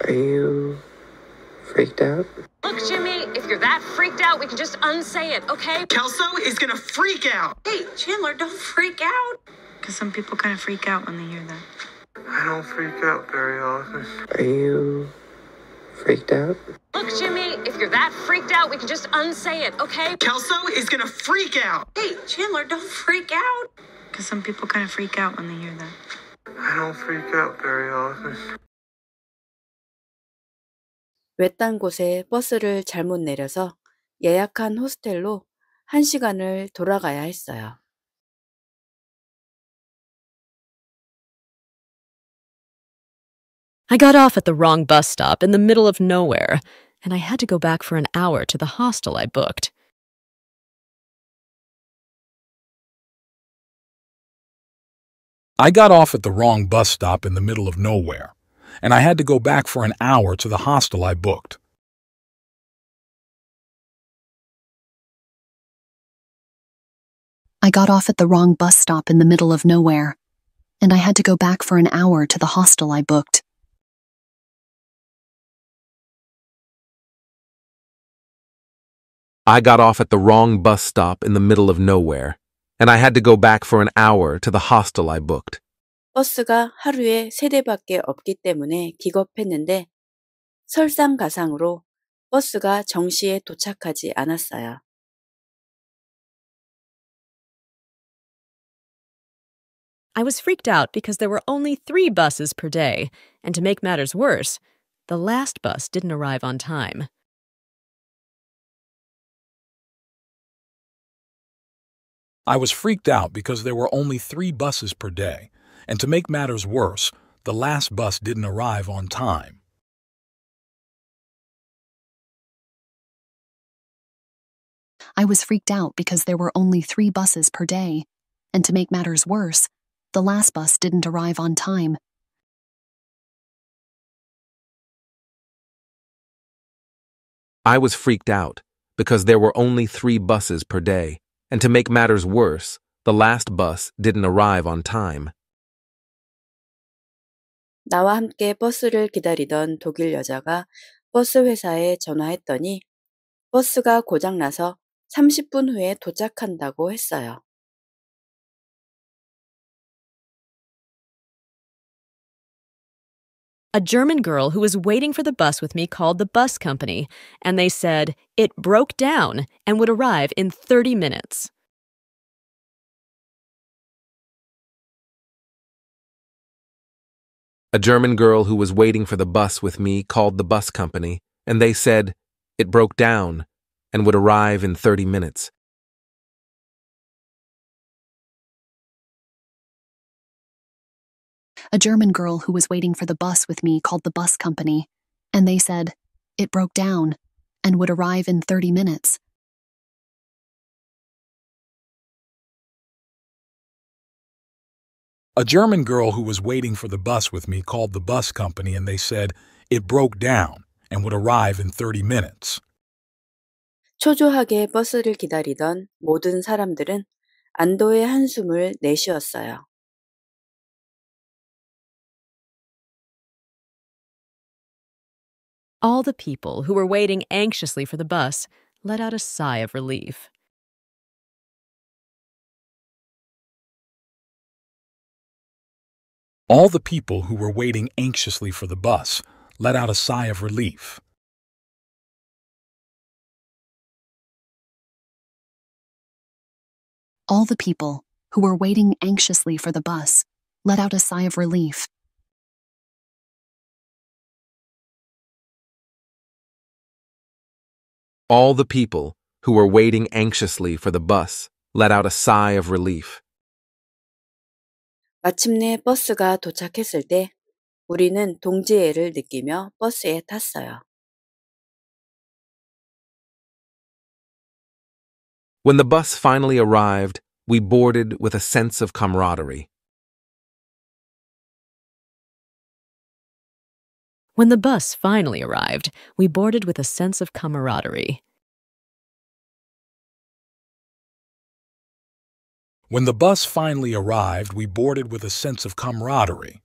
Are you freaked out? Look, Jimmy, if you're that freaked out, we can just unsay it, okay? Kelso is gonna freak out. Hey, Chandler, don't freak out. Because some people kind of freak out when they hear that. I don't freak out very often. Are you freaked out? Look, Jimmy, if you're that freaked out, we can just unsay it, okay? Kelso is gonna freak out. Hey, Chandler, don't freak out. Because some people kind of freak out when they hear that. I don't freak out very often. 외딴 I got off at the wrong bus stop in the middle of nowhere, and I had to go back for an hour to the hostel I booked. I got off at the wrong bus stop in the middle of nowhere, and I had to go back for an hour to the hostel I booked. I got off at the wrong bus stop in the middle of nowhere, and I had to go back for an hour to the hostel I booked. I got off at the wrong bus stop in the middle of nowhere, and I had to go back for an hour to the hostel I booked. 버스가 하루에 세 대밖에 없기 때문에 기겁했는데 설상가상으로 버스가 정시에 도착하지 I was freaked out because there were only three buses per day, and to make matters worse, the last bus didn't arrive on time. I was freaked out because there were only three buses per day, and to make matters worse, the last bus didn't arrive on time. I was freaked out because there were only three buses per day, and to make matters worse, the last bus didn't arrive on time. I was freaked out because there were only three buses per day, and to make matters worse, the last bus didn't arrive on time. 나와 함께 버스를 기다리던 독일 여자가 버스 회사에 전화했더니 버스가 고장나서 30분 후에 도착한다고 했어요. A German girl who was waiting for the bus with me called the bus company, and they said it broke down and would arrive in 30 minutes. A German girl who was waiting for the bus with me called the bus company, and they said it broke down and would arrive in 30 minutes. A German girl who was waiting for the bus with me called the bus company, and they said it broke down and would arrive in 30 minutes. A German girl who was waiting for the bus with me called the bus company and they said it broke down and would arrive in 30 minutes. 초조하게 버스를 기다리던 모든 사람들은 안도의 한숨을 내쉬었어요. All the people who were waiting anxiously for the bus let out a sigh of relief. All the people who were waiting anxiously for the bus let out a sigh of relief. All the people who were waiting anxiously for the bus let out a sigh of relief. All the people who were waiting anxiously for the bus let out a sigh of relief. 마침내 버스가 도착했을 때 우리는 동지애를 느끼며 버스에 탔어요. When the bus finally arrived, we boarded with a sense of camaraderie. When the bus finally arrived, we boarded with a sense of camaraderie. When the bus finally arrived, we boarded with a sense of camaraderie.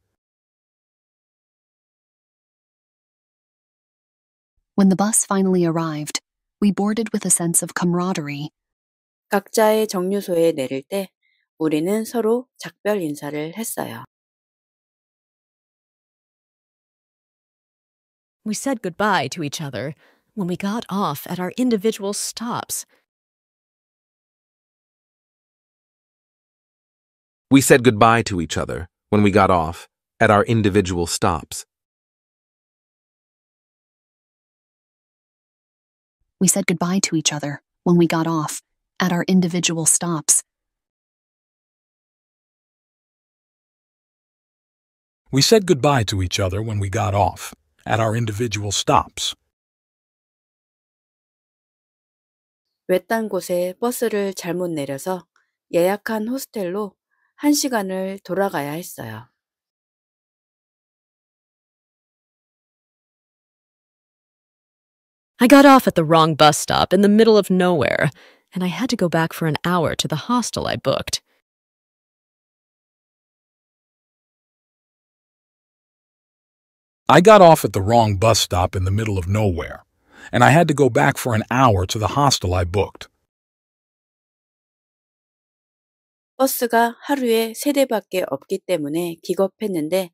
When the bus finally arrived, we boarded with a sense of camaraderie. 각자의 정류소에 내릴 때 우리는 서로 작별 인사를 했어요. We said goodbye to each other when we got off at our individual stops. We said goodbye to each other when we got off at our individual stops. We said goodbye to each other when we got off at our individual stops. We said goodbye to each other when we got off at our individual stops. 외딴 곳에 버스를 잘못 내려서 예약한 호스텔로 한 시간을 돌아가야 했어요. I got off at the wrong bus stop in the middle of nowhere, and I had to go back for an hour to the hostel I booked. I got off at the wrong bus stop in the middle of nowhere, and I had to go back for an hour to the hostel I booked. 버스가 하루에 세 대밖에 없기 때문에 기겁했는데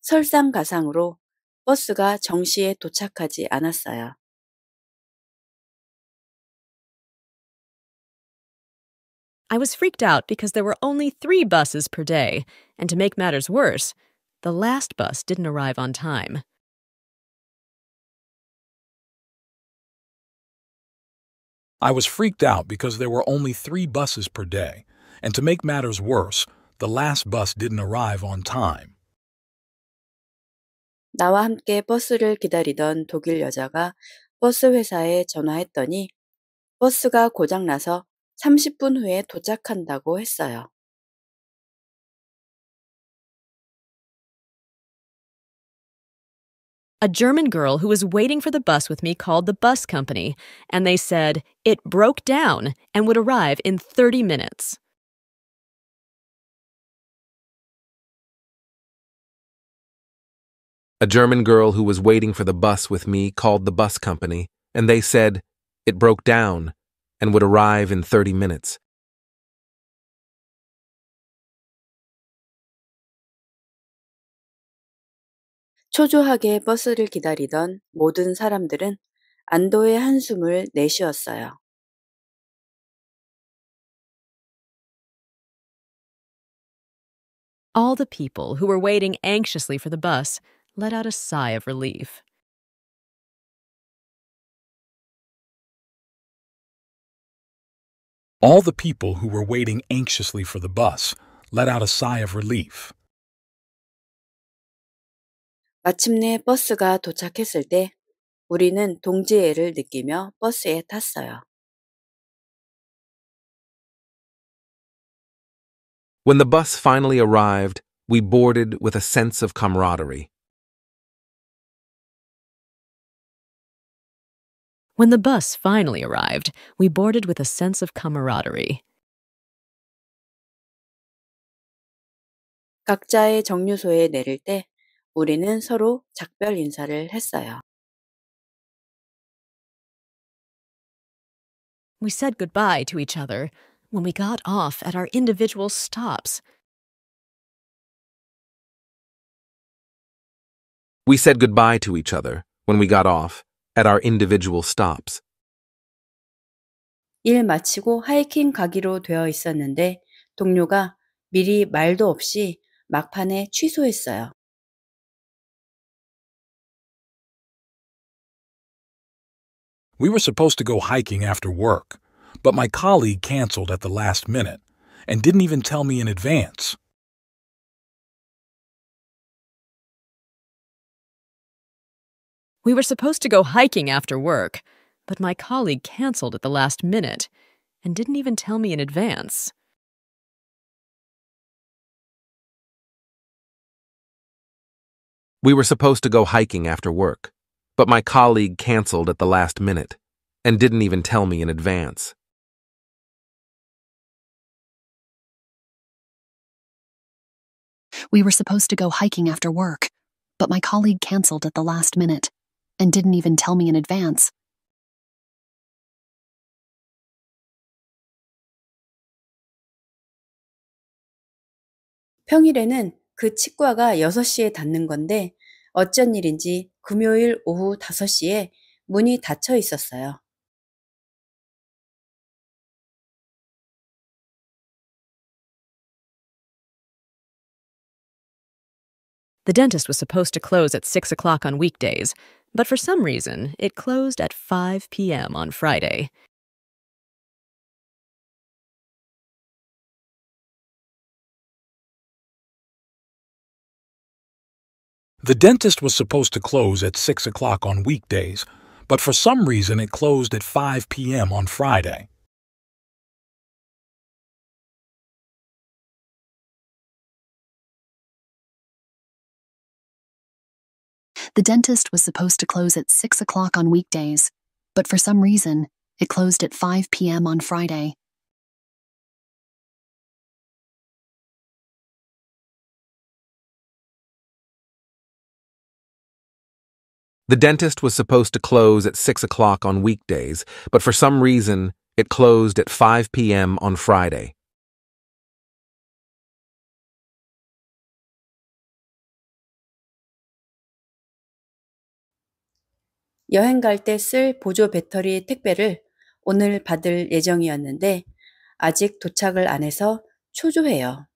설상가상으로 버스가 정시에 도착하지 않았어요. I was freaked out because there were only three buses per day, and to make matters worse, the last bus didn't arrive on time. I was freaked out because there were only three buses per day, and to make matters worse, the last bus didn't arrive on time. 나와 함께 버스를 기다리던 독일 여자가 버스 회사에 전화했더니 버스가 고장나서 30분 후에 도착한다고 했어요. A German girl who was waiting for the bus with me called the bus company, and they said it broke down and would arrive in 30 minutes. A German girl who was waiting for the bus with me called the bus company, and they said it broke down and would arrive in 30 minutes. 초조하게 버스를 기다리던 모든 사람들은 안도의 한숨을 내쉬었어요. All the people who were waiting anxiously for the bus let out a sigh of relief. All the people who were waiting anxiously for the bus let out a sigh of relief. 마침내 버스가 도착했을 때 우리는 동지애를 느끼며 버스에 탔어요. When the bus finally arrived, we boarded with a sense of camaraderie. When the bus finally arrived, we boarded with a sense of camaraderie. 각자의 정류소에 내릴 때 우리는 서로 작별 인사를 했어요. We said goodbye to each other when we got off at our individual stops. We said goodbye to each other when we got off at our individual stops. 일 마치고 하이킹 가기로 되어 있었는데 동료가 미리 말도 없이 막판에 취소했어요. We were supposed to go hiking after work, but my colleague canceled at the last minute and didn't even tell me in advance. We were supposed to go hiking after work, but my colleague canceled at the last minute and didn't even tell me in advance. We were supposed to go hiking after work, but my colleague canceled at the last minute and didn't even tell me in advance. We were supposed to go hiking after work, but my colleague canceled at the last minute and didn't even tell me in advance. 평일에는 그 치과가 닫는 건데 어쩐 일인지 금요일 오후 문이 닫혀 있었어요. The dentist was supposed to close at 6 o'clock on weekdays, but for some reason, it closed at 5 p.m. on Friday. The dentist was supposed to close at 6 o'clock on weekdays, but for some reason it closed at 5 p.m. on Friday. The dentist was supposed to close at 6 o'clock on weekdays, but for some reason, it closed at 5 p.m. on Friday. The dentist was supposed to close at 6 o'clock on weekdays, but for some reason, it closed at 5 p.m. on Friday. 여행 갈 때 쓸 보조 배터리 택배를 오늘 받을 예정이었는데 아직 도착을 안 해서 초조해요.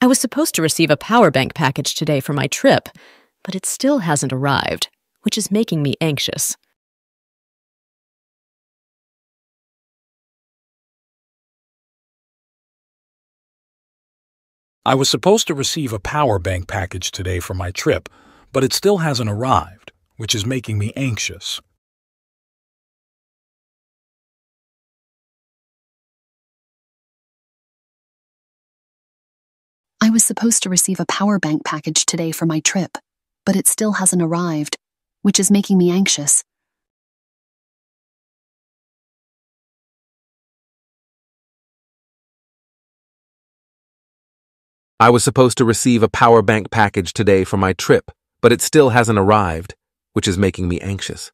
I was supposed to receive a power bank package today for my trip, but it still hasn't arrived, which is making me anxious. I was supposed to receive a power bank package today for my trip, but it still hasn't arrived, which is making me anxious. I was supposed to receive a power bank package today for my trip, but it still hasn't arrived, which is making me anxious. I was supposed to receive a power bank package today for my trip, but it still hasn't arrived, which is making me anxious.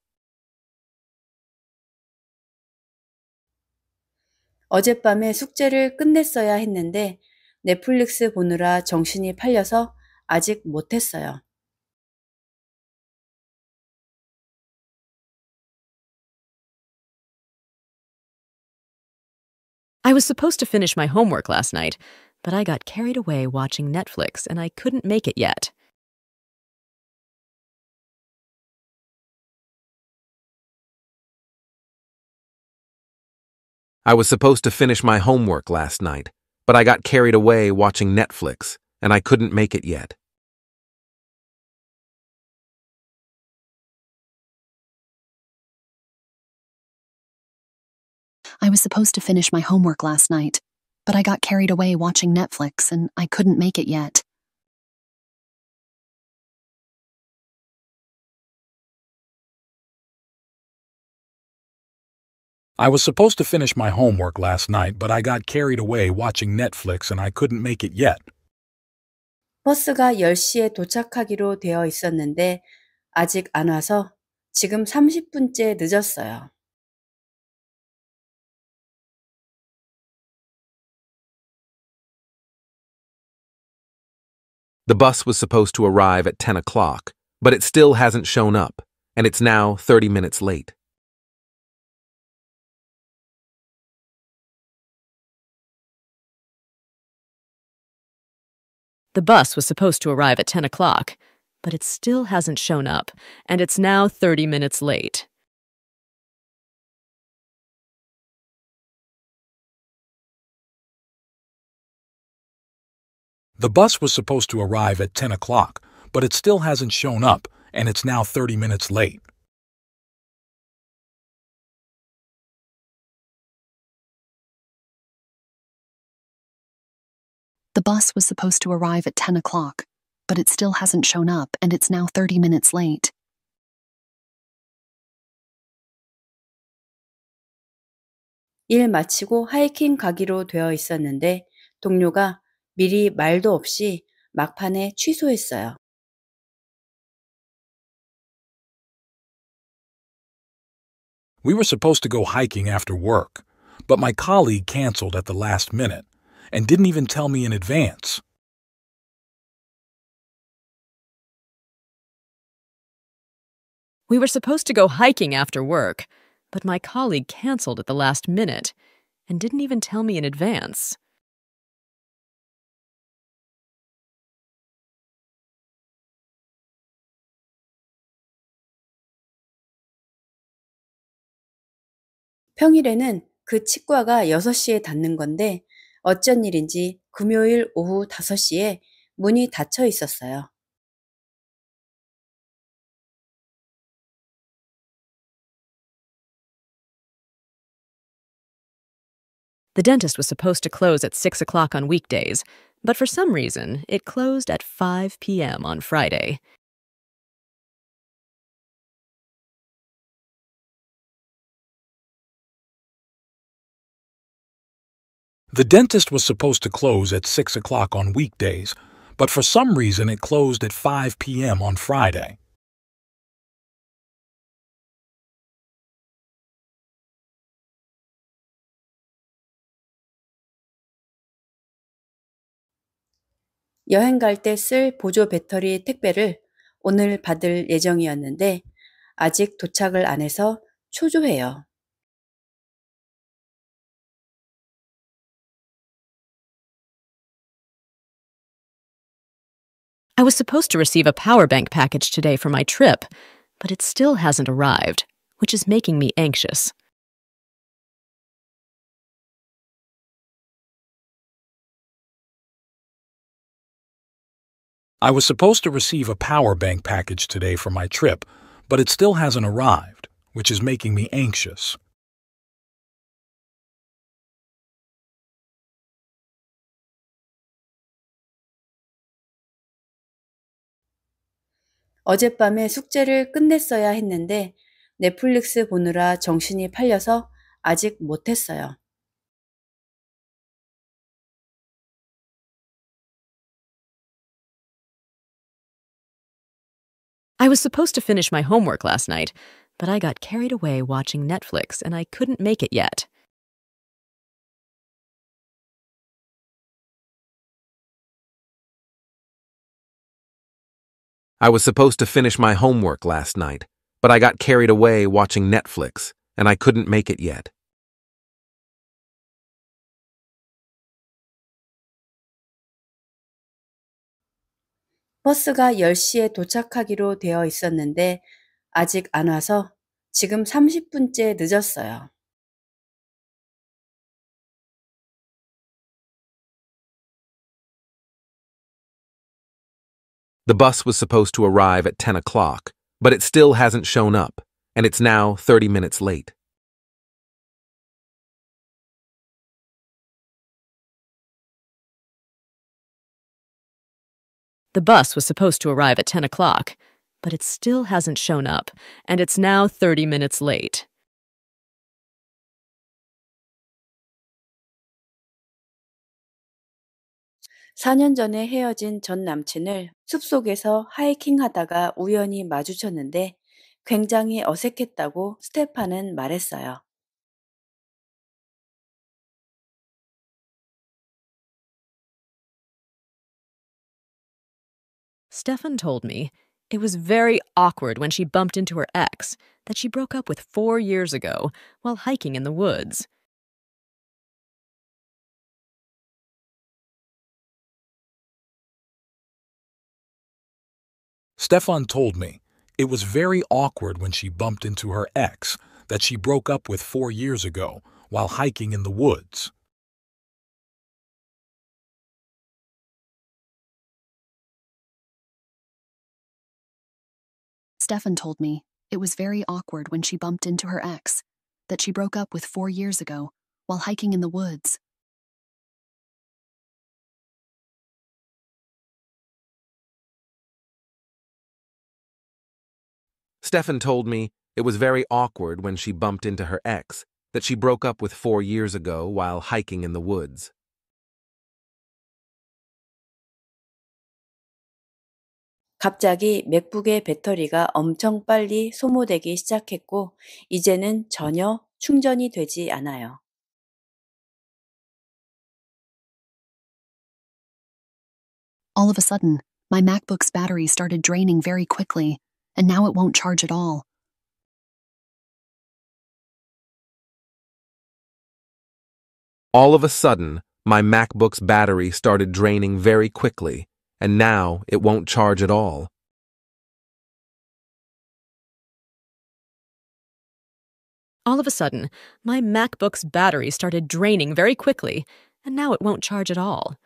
어젯밤에 숙제를 끝냈어야 했는데 넷플릭스 보느라 정신이 팔려서 아직 못했어요. I was supposed to finish my homework last night, but I got carried away watching Netflix and I couldn't make it yet. I was supposed to finish my homework last night, but I got carried away watching Netflix, and I couldn't make it yet. I was supposed to finish my homework last night, but I got carried away watching Netflix and I couldn't make it yet. I was supposed to finish my homework last night, but I got carried away watching Netflix and I couldn't make it yet. 버스가 10시에 도착하기로 되어 있었는데 아직 안 와서 지금 30분째 늦었어요. The bus was supposed to arrive at 10 o'clock, but it still hasn't shown up, and it's now 30 minutes late. The bus was supposed to arrive at 10 o'clock, but it still hasn't shown up, and it's now 30 minutes late. The bus was supposed to arrive at 10 o'clock, but it still hasn't shown up, and it's now 30 minutes late. The bus was supposed to arrive at 10 o'clock, but it still hasn't shown up, and it's now 30 minutes late. 일 마치고 하이킹 가기로 되어 있었는데 동료가 미리 말도 없이 막판에 취소했어요. We were supposed to go hiking after work, but my colleague canceled at the last minute and didn't even tell me in advance. We were supposed to go hiking after work, but my colleague canceled at the last minute and didn't even tell me in advance. 평일에는 그 치과가 6시에 닫는 건데 어쩐 일인지 금요일 오후 5시에 문이 닫혀 있었어요. The dentist was supposed to close at 6 o'clock on weekdays, but for some reason, it closed at 5 p.m. on Friday. The dentist was supposed to close at 6 o'clock on weekdays, but for some reason it closed at 5 p.m. on Friday. 여행 갈 때 쓸 보조 배터리 택배를 오늘 받을 예정이었는데 아직 도착을 안 해서 초조해요. I was supposed to receive a power bank package today for my trip, but it still hasn't arrived, which is making me anxious. I was supposed to receive a power bank package today for my trip, but it still hasn't arrived, which is making me anxious. 어젯밤에 숙제를 끝냈어야 했는데 넷플릭스 보느라 정신이 팔려서 아직 못했어요. I was supposed to finish my homework last night, but I got carried away watching Netflix and I couldn't make it yet. I was supposed to finish my homework last night, but I got carried away watching Netflix, and I couldn't make it yet. 버스가 10시에 도착하기로 되어 있었는데 아직 안 와서 지금 30분째 늦었어요. The bus was supposed to arrive at 10 o'clock, but it still hasn't shown up, and it's now 30 minutes late. The bus was supposed to arrive at 10 o'clock, but it still hasn't shown up, and it's now 30 minutes late. 4년 전에 헤어진 전 남친을 숲속에서 하이킹 하다가 우연히 마주쳤는데 굉장히 어색했다고 스테파는 말했어요. Stefan told me it was very awkward when she bumped into her ex that she broke up with four years ago while hiking in the woods. Stefan told me it was very awkward when she bumped into her ex that she broke up with four years ago while hiking in the woods. Stefan told me it was very awkward when she bumped into her ex that she broke up with four years ago while hiking in the woods. Stefan told me it was very awkward when she bumped into her ex that she broke up with four years ago while hiking in the woods. 갑자기 맥북의 배터리가 엄청 빨리 소모되기 시작했고, 이제는 전혀 충전이 되지 않아요. All of a sudden, my MacBook's battery started draining very quickly and now it won't charge at all. All of a sudden, my MacBook's battery started draining very quickly, and now it won't charge at all. All of a sudden, my MacBook's battery started draining very quickly, and now it won't charge at all.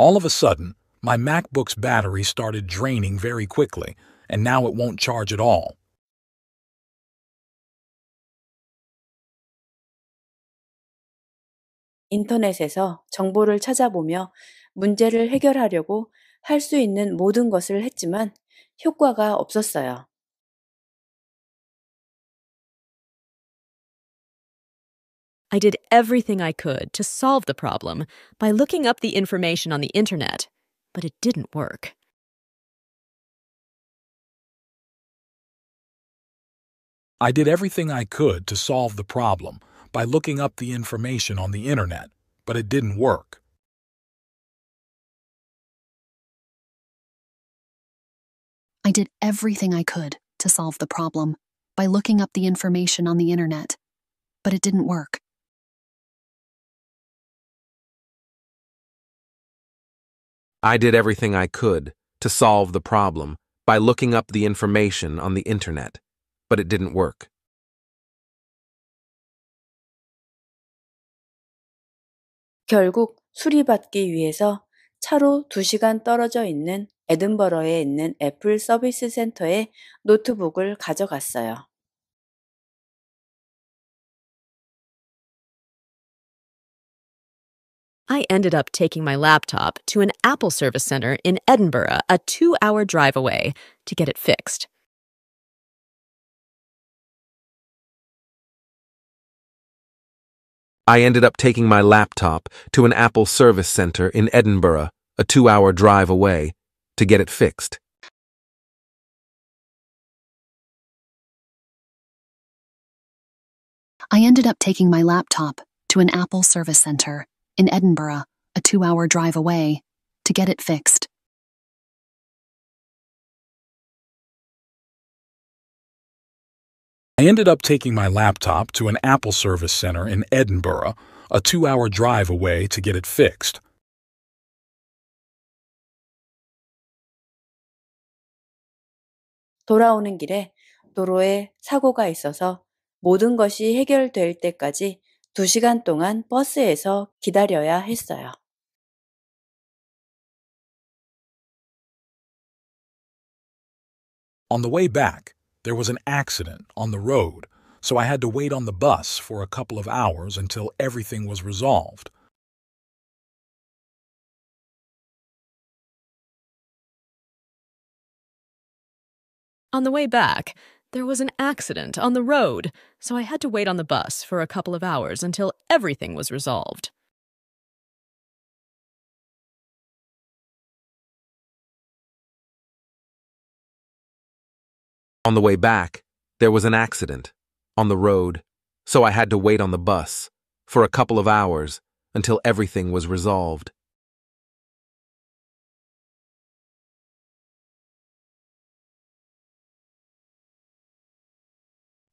All of a sudden, my MacBook's battery started draining very quickly, and now it won't charge at all. Internet에서 정보를 찾아보며 문제를 해결하려고 할 수 있는 모든 것을 했지만 효과가 없었어요. I did everything I could to solve the problem by looking up the information on the internet, but it didn't work. I did everything I could to solve the problem by looking up the information on the internet, but it didn't work. I did everything I could to solve the problem by looking up the information on the internet, but it didn't work. I did everything I could to solve the problem by looking up the information on the internet, but it didn't work. 결국 수리받기 위해서 차로 2시간 떨어져 있는 에든버러에 있는 애플 서비스 센터에 노트북을 가져갔어요. I ended up taking my laptop to an Apple service center in Edinburgh, a two hour drive away, to get it fixed. I ended up taking my laptop to an Apple service center in Edinburgh, a two hour drive away, to get it fixed. I ended up taking my laptop to an Apple service center in Edinburgh, a two hour drive away, to get it fixed. I ended up taking my laptop to an Apple service center in Edinburgh, a two hour drive away, to get it fixed. 돌아오는 길에 도로에 사고가 있어서 모든 것이 해결될 때까지 on the way back, there was an accident on the road, so I had to wait on the bus for a couple of hours until everything was resolved. On the way back, there was an accident on the road, so I had to wait on the bus for a couple of hours until everything was resolved. On the way back, there was an accident on the road, so I had to wait on the bus for a couple of hours until everything was resolved.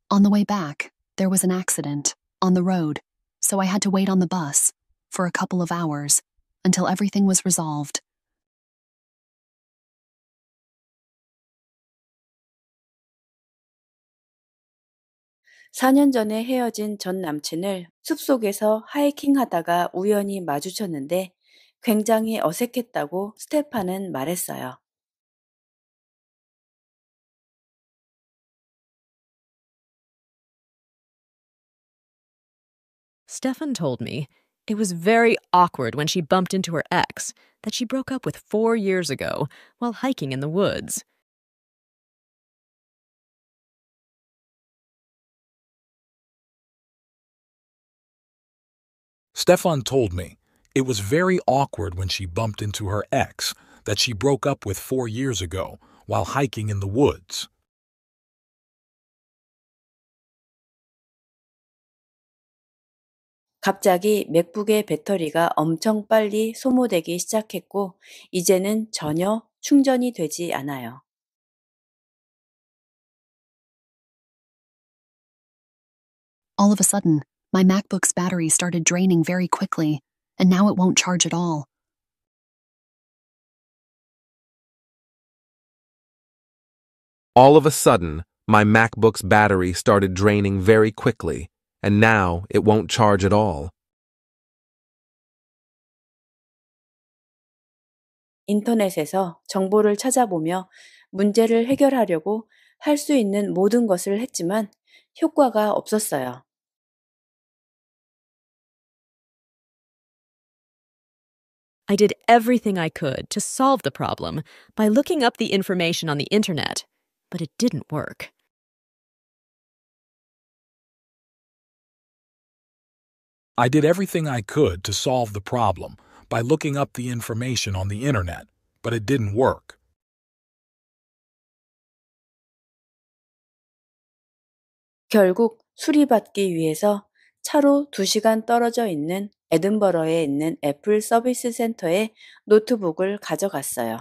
On the way back, there was an accident, on the road, so I had to wait on the bus, for a couple of hours, until everything was resolved. (4년) 전에 헤어진 전 남친을 숲속에서 하이킹 하다가 우연히 마주쳤는데 굉장히 어색했다고 스테파는 말했어요. Stefan told me it was very awkward when she bumped into her ex that she broke up with four years ago while hiking in the woods. Stefan told me it was very awkward when she bumped into her ex that she broke up with four years ago while hiking in the woods. All of a sudden, my MacBook's battery started draining very quickly, and now it won't charge at all. All of a sudden, my MacBook's battery started draining very quickly, and now it won't charge at all. I did everything I could to solve the problem by looking up the information on the internet, but it didn't work. I did everything I could to solve the problem by looking up the information on the internet, but it didn't work. 결국 수리받기 위해서 차로 2시간 떨어져 있는 에든버러에 있는 애플 서비스 센터에 노트북을 가져갔어요.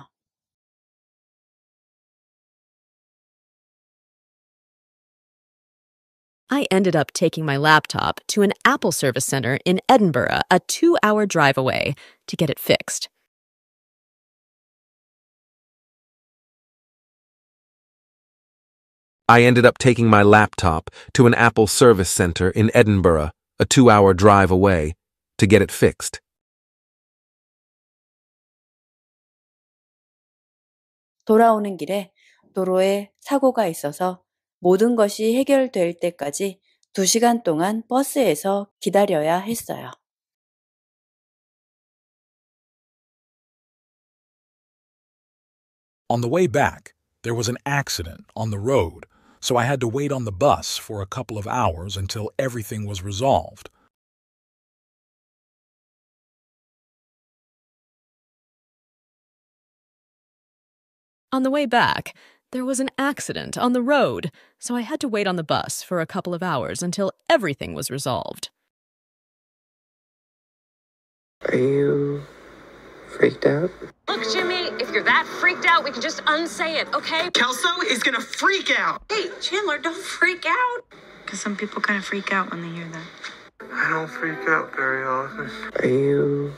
I ended up taking my laptop to an Apple service center in Edinburgh, a two hour drive away, to get it fixed. I ended up taking my laptop to an Apple service center in Edinburgh, a two hour drive away, to get it fixed. 돌아오는 길에 도로에 사고가 있어서 on the way back, there was an accident on the road, so I had to wait on the bus for a couple of hours until everything was resolved. On the way back, there was an accident on the road, so I had to wait on the bus for a couple of hours until everything was resolved. Are you freaked out? Look, Jimmy, if you're that freaked out, we can just unsay it, okay? Kelso is gonna freak out! Hey, Chandler, don't freak out! Because some people kind of freak out when they hear that. I don't freak out very often. Are you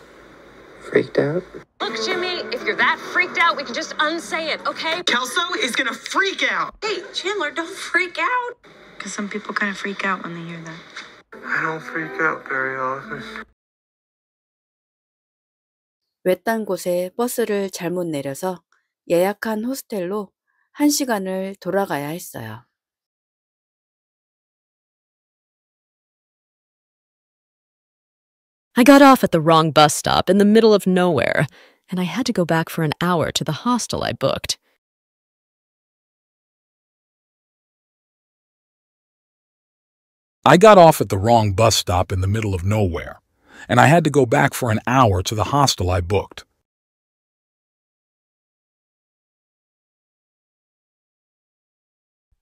freaked out? Look, Jimmy, if you're that freaked out, we can just unsay it, okay? Kelso is gonna freak out. Hey, Chandler, don't freak out. Because some people kind of freak out when they hear that. I don't freak out very often. 외딴 곳에 버스를 잘못 내려서 예약한 호스텔로 1시간을 돌아가야 했어요. I got off at the wrong bus stop in the middle of nowhere, and I had to go back for an hour to the hostel I booked. I got off at the wrong bus stop in the middle of nowhere, and I had to go back for an hour to the hostel I booked.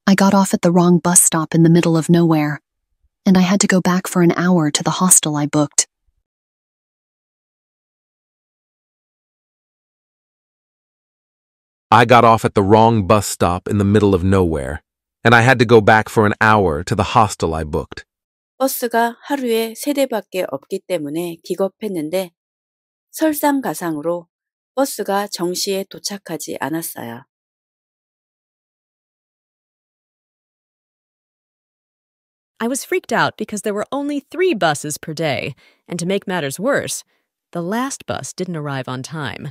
I got off at the wrong bus stop in the middle of nowhere, and I had to go back for an hour to the hostel I booked. I got off at the wrong bus stop in the middle of nowhere, and I had to go back for an hour to the hostel I booked. 버스가 하루에 세 대밖에 없기 때문에 기겁했는데 설상가상으로 버스가 정시에 도착하지 않았어요. I was freaked out because there were only three buses per day, and to make matters worse, the last bus didn't arrive on time.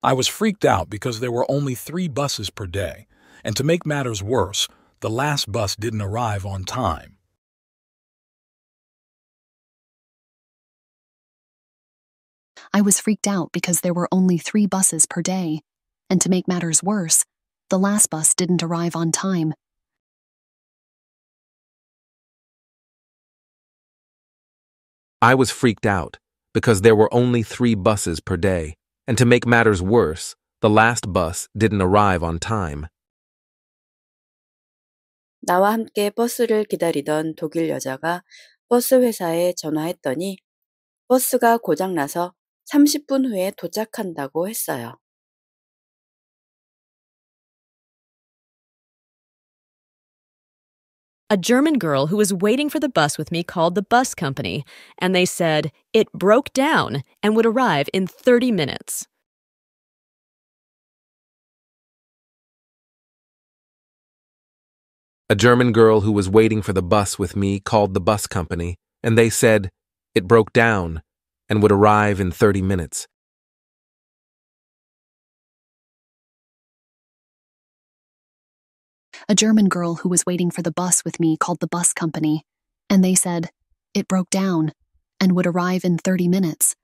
I was freaked out because there were only three buses per day, and to make matters worse, the last bus didn't arrive on time. I was freaked out because there were only three buses per day, and to make matters worse, the last bus didn't arrive on time. I was freaked out because there were only three buses per day and to make matters worse, the last bus didn't arrive on time. 나와 함께 버스를 기다리던 독일 여자가 버스 회사에 전화했더니 버스가 30분 후에 도착한다고 했어요. A German girl who was waiting for the bus with me called the bus company, and they said it broke down and would arrive in 30 minutes. A German girl who was waiting for the bus with me called the bus company, and they said it broke down and would arrive in 30 minutes. A German girl who was waiting for the bus with me called the bus company, and they said, it broke down and would arrive in 30 minutes.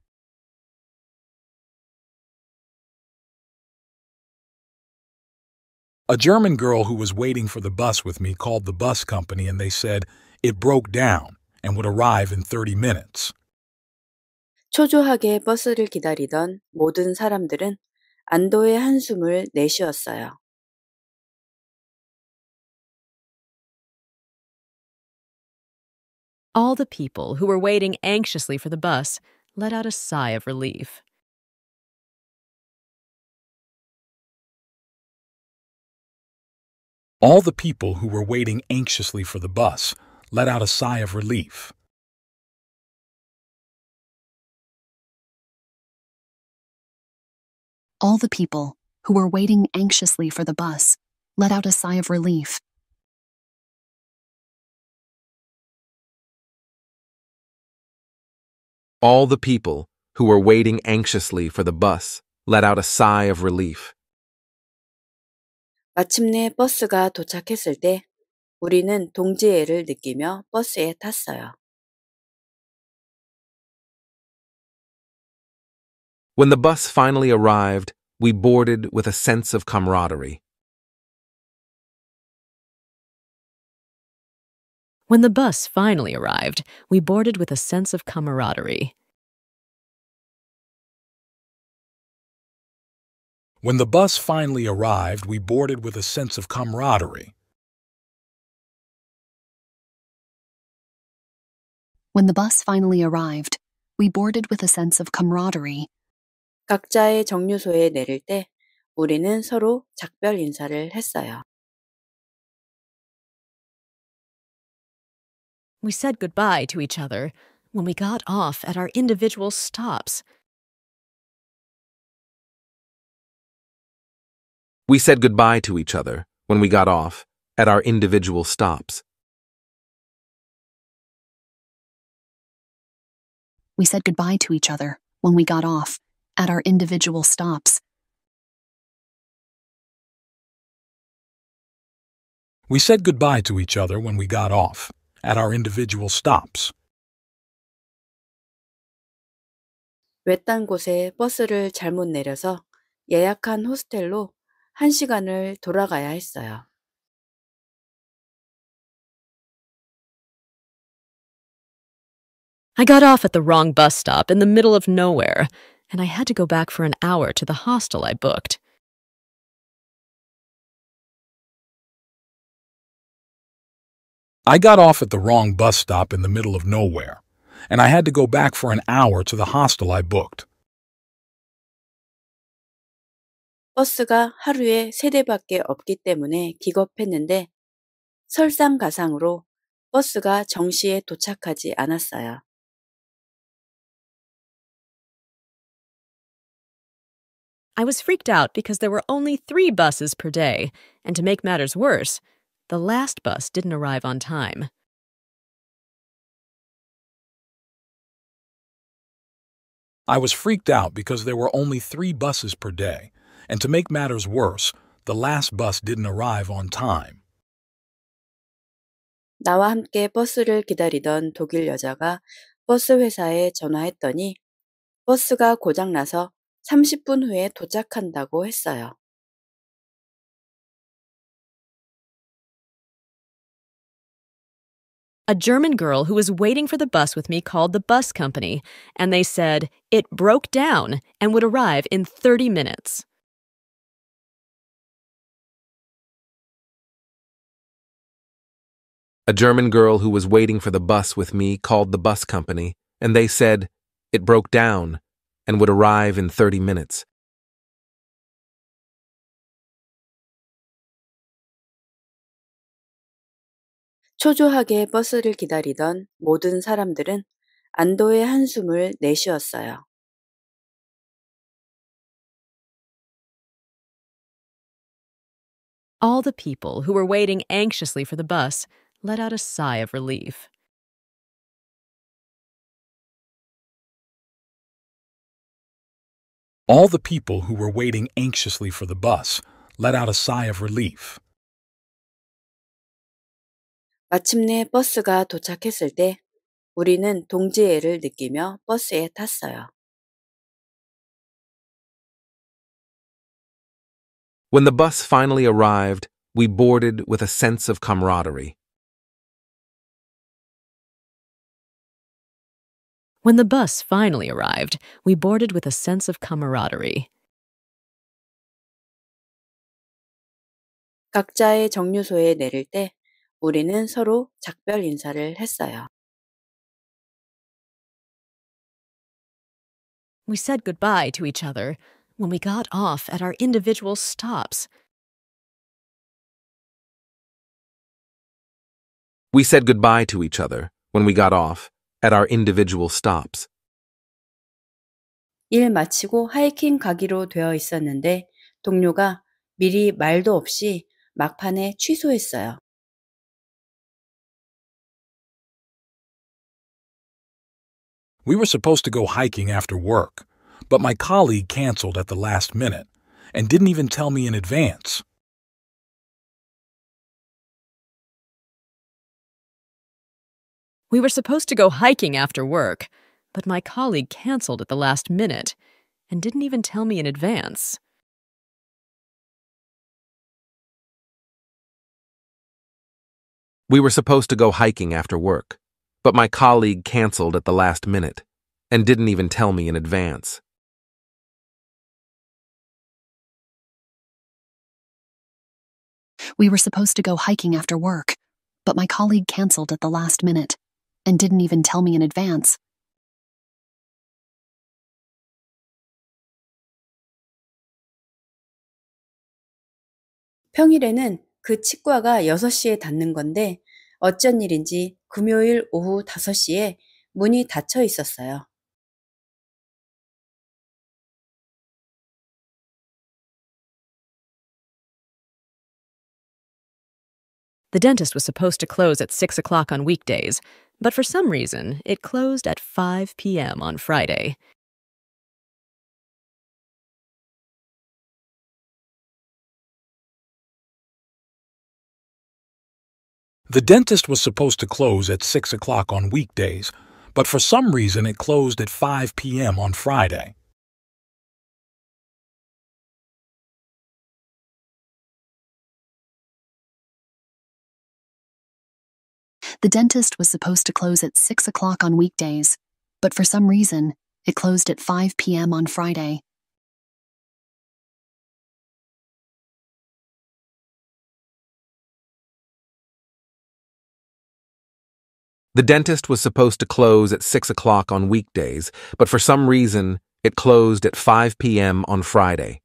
A German girl who was waiting for the bus with me called the bus company and they said it broke down and would arrive in 30 minutes. 초조하게 버스를 기다리던 모든 사람들은 안도의 한숨을 내쉬었어요. All the people who were waiting anxiously for the bus let out a sigh of relief. All the people who were waiting anxiously for the bus let out a sigh of relief. All the people who were waiting anxiously for the bus let out a sigh of relief. All the people, who were waiting anxiously for the bus, let out a sigh of relief. 마침내 버스가 도착했을 때 우리는 동지애를 느끼며 버스에 탔어요. When the bus finally arrived, we boarded with a sense of camaraderie. When the bus finally arrived, we boarded with a sense of camaraderie. When the bus finally arrived, we boarded with a sense of camaraderie. When the bus finally arrived, we boarded with a sense of camaraderie. 각자의 정류소에 내릴 때 우리는 서로 작별 인사를 했어요. We said goodbye to each other when we got off at our individual stops. We said goodbye to each other when we got off at our individual stops. We said goodbye to each other when we got off at our individual stops. We said goodbye to each other when we got off at our individual stops. I got off at the wrong bus stop in the middle of nowhere, and I had to go back for an hour to the hostel I booked. I got off at the wrong bus stop in the middle of nowhere, and I had to go back for an hour to the hostel I booked. 버스가 하루에 세 대밖에 없기 때문에 기겁했는데 설상가상으로 버스가 정시에 도착하지 않았어요. I was freaked out because there were only three buses per day, and to make matters worse, the last bus didn't arrive on time. I was freaked out because there were only three buses per day, and to make matters worse, the last bus didn't arrive on time. 나와 함께 버스를 기다리던 독일 여자가 버스 회사에 전화했더니 버스가 고장나서 30분 후에 도착한다고 했어요. A German girl who was waiting for the bus with me called the bus company, and they said it broke down and would arrive in 30 minutes. A German girl who was waiting for the bus with me called the bus company, and they said it broke down and would arrive in 30 minutes. 초조하게 버스를 기다리던 모든 사람들은 안도의 한숨을 내쉬었어요. All the people who were waiting anxiously for the bus let out a sigh of relief. All the people who were waiting anxiously for the bus let out a sigh of relief. 마침내 버스가 도착했을 때 우리는 동지애를 느끼며 버스에 탔어요. When the bus finally arrived, we boarded with a sense of camaraderie. When the bus finally arrived, we boarded with a sense of camaraderie. 각자의 정류소에 내릴 때 우리는 서로 작별 인사를 했어요. We said goodbye to each other when we got off at our individual stops. We said goodbye to each other when we got off at our individual stops. 일 마치고 하이킹 가기로 되어 있었는데 동료가 미리 말도 없이 막판에 취소했어요. We were supposed to go hiking after work, but my colleague canceled at the last minute and didn't even tell me in advance. We were supposed to go hiking after work, but my colleague canceled at the last minute and didn't even tell me in advance. We were supposed to go hiking after work, but my colleague canceled at the last minute and didn't even tell me in advance. We were supposed to go hiking after work, but my colleague canceled at the last minute and didn't even tell me in advance. 평일에는 그 치과가 6시에 닫는 건데 어쩐 일인지 금요일 오후 5시에 문이 닫혀 있었어요. The dentist was supposed to close at 6 o'clock on weekdays, but for some reason, it closed at 5 p.m. on Friday. The dentist was supposed to close at 6 o'clock on weekdays, but for some reason it closed at 5 p.m. on Friday. The dentist was supposed to close at 6 o'clock on weekdays, but for some reason, it closed at 5 p.m. on Friday. The dentist was supposed to close at 6 o'clock on weekdays, but for some reason, it closed at 5 p.m. on Friday.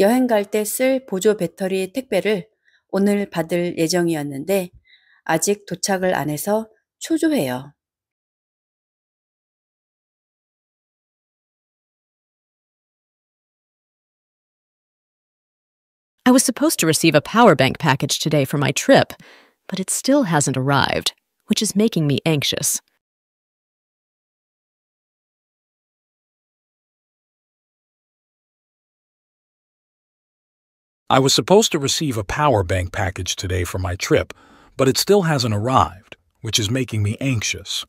여행 갈 때 쓸 보조 배터리 택배를 오늘 받을 예정이었는데 아직 도착을 안 해서 초조해요. I was supposed to receive a power bank package today for my trip, but it still hasn't arrived, which is making me anxious. I was supposed to receive a power bank package today for my trip, but it still hasn't arrived, which is making me anxious.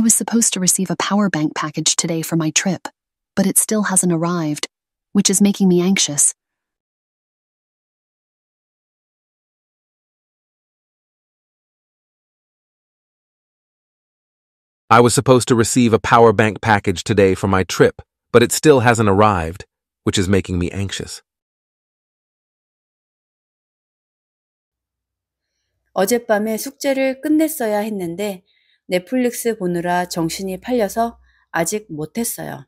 I was supposed to receive a power bank package today for my trip, but it still hasn't arrived, which is making me anxious. I was supposed to receive a power bank package today for my trip, but it still hasn't arrived, which is making me anxious. 어젯밤에 숙제를 끝냈어야 했는데 넷플릭스 보느라 정신이 팔려서 아직 못했어요.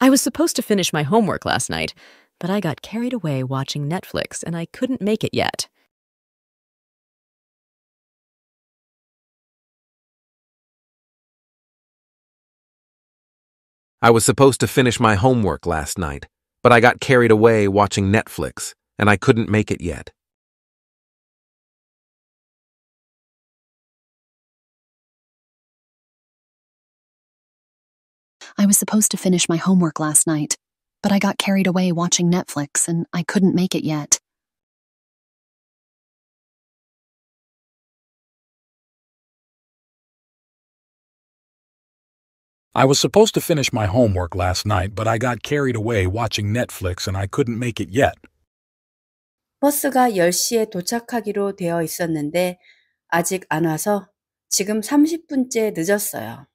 I was supposed to finish my homework last night, but I got carried away watching Netflix and I couldn't make it yet. I was supposed to finish my homework last night, but I got carried away watching Netflix, and I couldn't make it yet. I was supposed to finish my homework last night, but I got carried away watching Netflix and I couldn't make it yet. I was supposed to finish my homework last night, but I got carried away watching Netflix and I couldn't make it yet. 버스가 10시에 도착하기로 되어 있었는데 아직 안 와서 지금 30분째 늦었어요.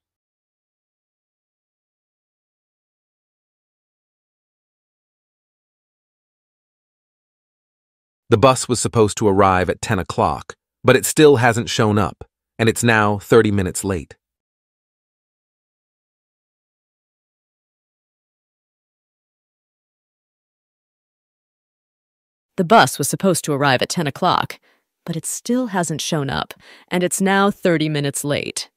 The bus was supposed to arrive at 10 o'clock, but it still hasn't shown up, and it's now 30 minutes late. The bus was supposed to arrive at 10 o'clock, but it still hasn't shown up, and it's now 30 minutes late.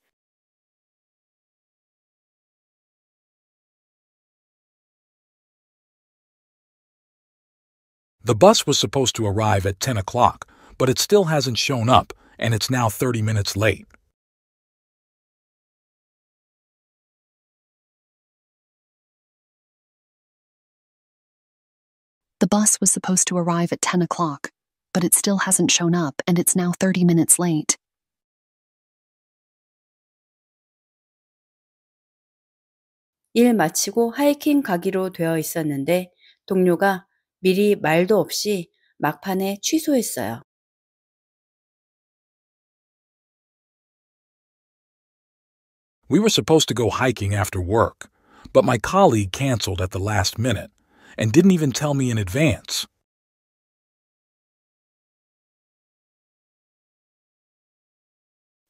The bus was supposed to arrive at 10 o'clock, but it still hasn't shown up, and it's now 30 minutes late. bus was supposed to arrive at 10 o'clock, but it still hasn't shown up and it's now 30 minutes late. We were supposed to go hiking after work, but my colleague canceled at the last minute and didn't even tell me in advance.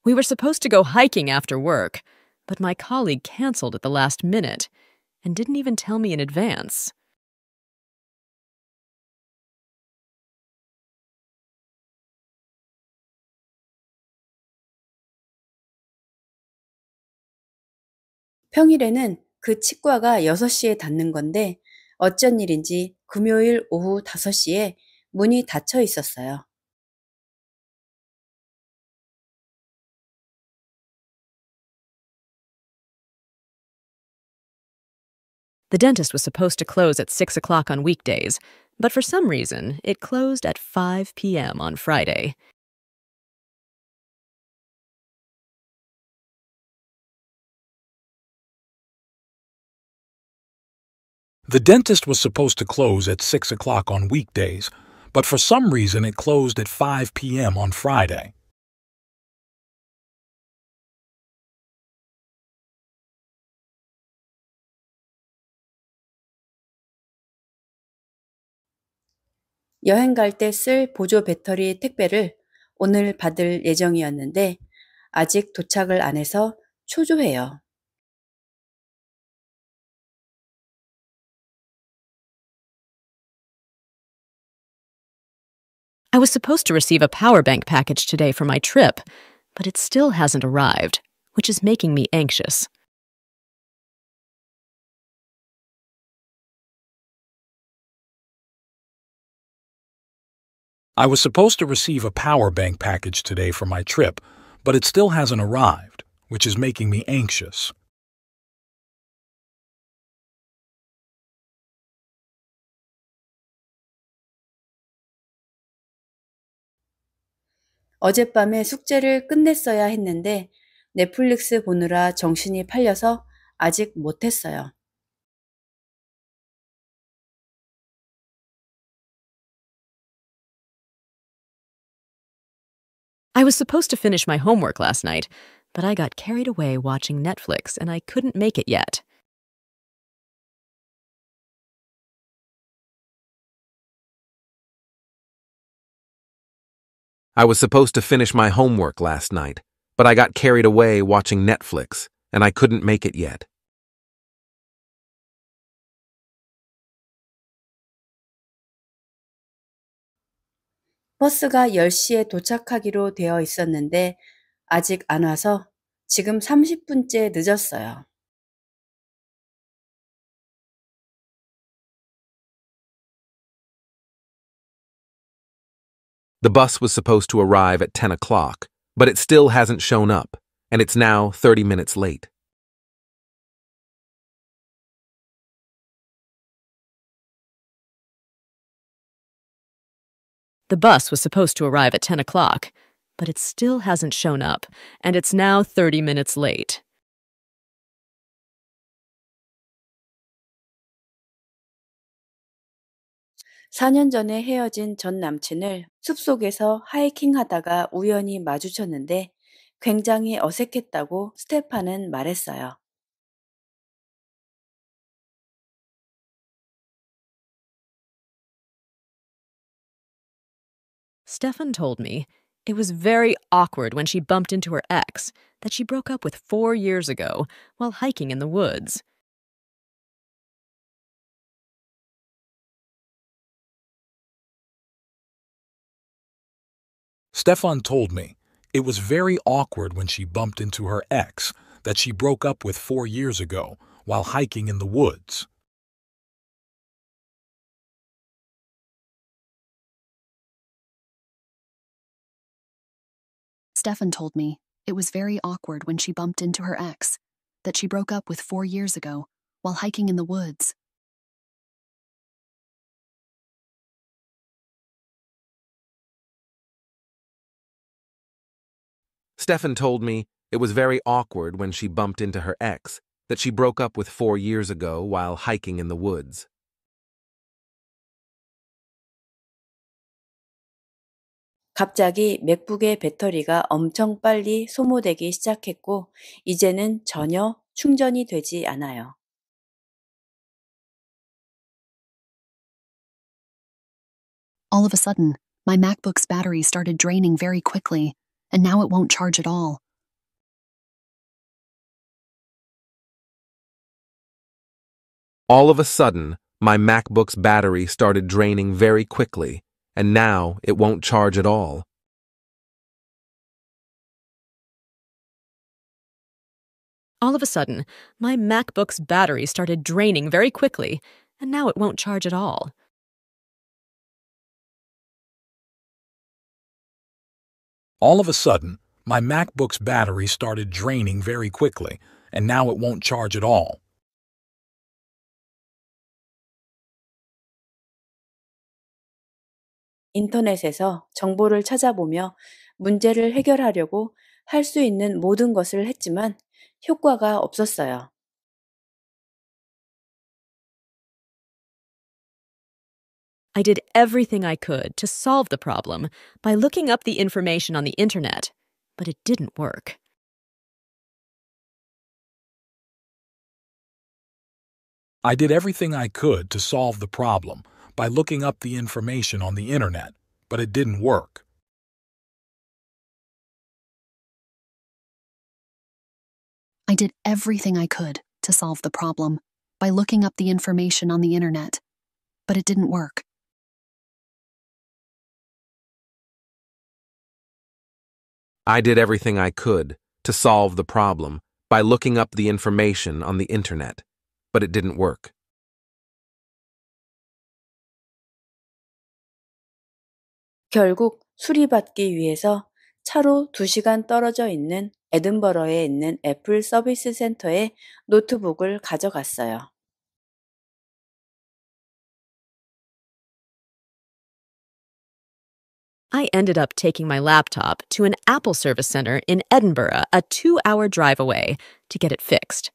We were supposed to go hiking after work, but my colleague canceled at the last minute and didn't even tell me in advance. 평일에는 그 치과가 6시에 닫는 건데 어쩐 일인지 금요일 오후 5시에 문이 닫혀 있었어요. The dentist was supposed to close at 6 o'clock on weekdays, but for some reason, it closed at 5 p.m. on Friday. The dentist was supposed to close at 6 o'clock on weekdays, but for some reason it closed at 5 p.m. on Friday. 여행 갈 때 쓸 보조 배터리 택배를 오늘 받을 예정이었는데 아직 도착을 안 해서 초조해요. I was supposed to receive a power bank package today for my trip, but it still hasn't arrived, which is making me anxious. I was supposed to receive a power bank package today for my trip, but it still hasn't arrived, which is making me anxious. 어젯밤에 숙제를 끝냈어야 했는데 넷플릭스 보느라 정신이 팔려서 아직 못했어요. I was supposed to finish my homework last night, but I got carried away watching Netflix and I couldn't make it yet. I was supposed to finish my homework last night, but I got carried away watching Netflix, and I couldn't make it yet. 버스가 10시에 도착하기로 되어 있었는데 아직 안 와서 지금 30분째 늦었어요. The bus was supposed to arrive at 10 o'clock, but it still hasn't shown up, and it's now 30 minutes late. The bus was supposed to arrive at 10 o'clock, but it still hasn't shown up, and it's now 30 minutes late. 4년 전에 헤어진 전 남친을 숲속에서 하이킹 하다가 우연히 마주쳤는데 굉장히 어색했다고 스테파는 말했어요. Stefan told me it was very awkward when she bumped into her ex that she broke up with four years ago while hiking in the woods. Stefan told me it was very awkward when she bumped into her ex that she broke up with four years ago while hiking in the woods. Stefan told me it was very awkward when she bumped into her ex that she broke up with four years ago while hiking in the woods. Stefan told me it was very awkward when she bumped into her ex, that she broke up with four years ago while hiking in the woods. 갑자기 맥북의 배터리가 엄청 빨리 소모되기 시작했고, 이제는 전혀 충전이 되지 않아요. All of a sudden, my MacBook's battery started draining very quickly and now it won't charge at all. All of a sudden, my MacBook's battery started draining very quickly, and now it won't charge at all. All of a sudden, my MacBook's battery started draining very quickly, and now it won't charge at all. All of a sudden, my MacBook's battery started draining very quickly, and now it won't charge at all. Internet에서 정보를 찾아보며 문제를 해결하려고 할 수 있는 모든 것을 했지만 효과가 없었어요. I did everything I could to solve the problem by looking up the information on the internet, but it didn't work. I did everything I could to solve the problem by looking up the information on the internet, but it didn't work. I did everything I could to solve the problem by looking up the information on the internet, but it didn't work. I did everything I could to solve the problem by looking up the information on the internet, but it didn't work. 결국 수리받기 위해서 차로 2시간 떨어져 있는 에든버러에 있는 애플 서비스 센터에 노트북을 가져갔어요. I ended up taking my laptop to an Apple service center in Edinburgh, a two hour drive away, to get it fixed.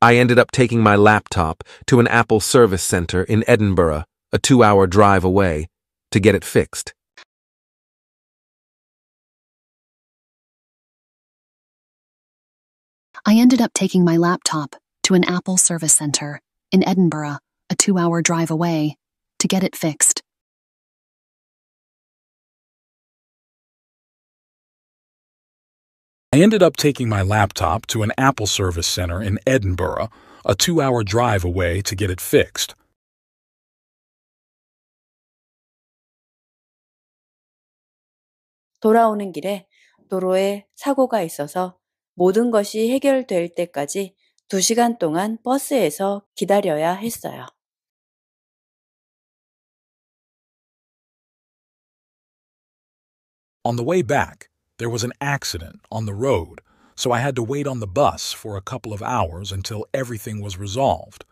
I ended up taking my laptop to an Apple service center in Edinburgh, a two hour drive away, to get it fixed. I ended up taking my laptop to an Apple service center in Edinburgh, a two hour drive away, to get it fixed. I ended up taking my laptop to an Apple service center in Edinburgh, a two hour drive away, to get it fixed. 돌아오는 길에 도로에 사고가 있어서 모든 것이 해결될 때까지 on the way back, there was an accident on the road, so I had to wait on the bus for a couple of hours until everything was resolved.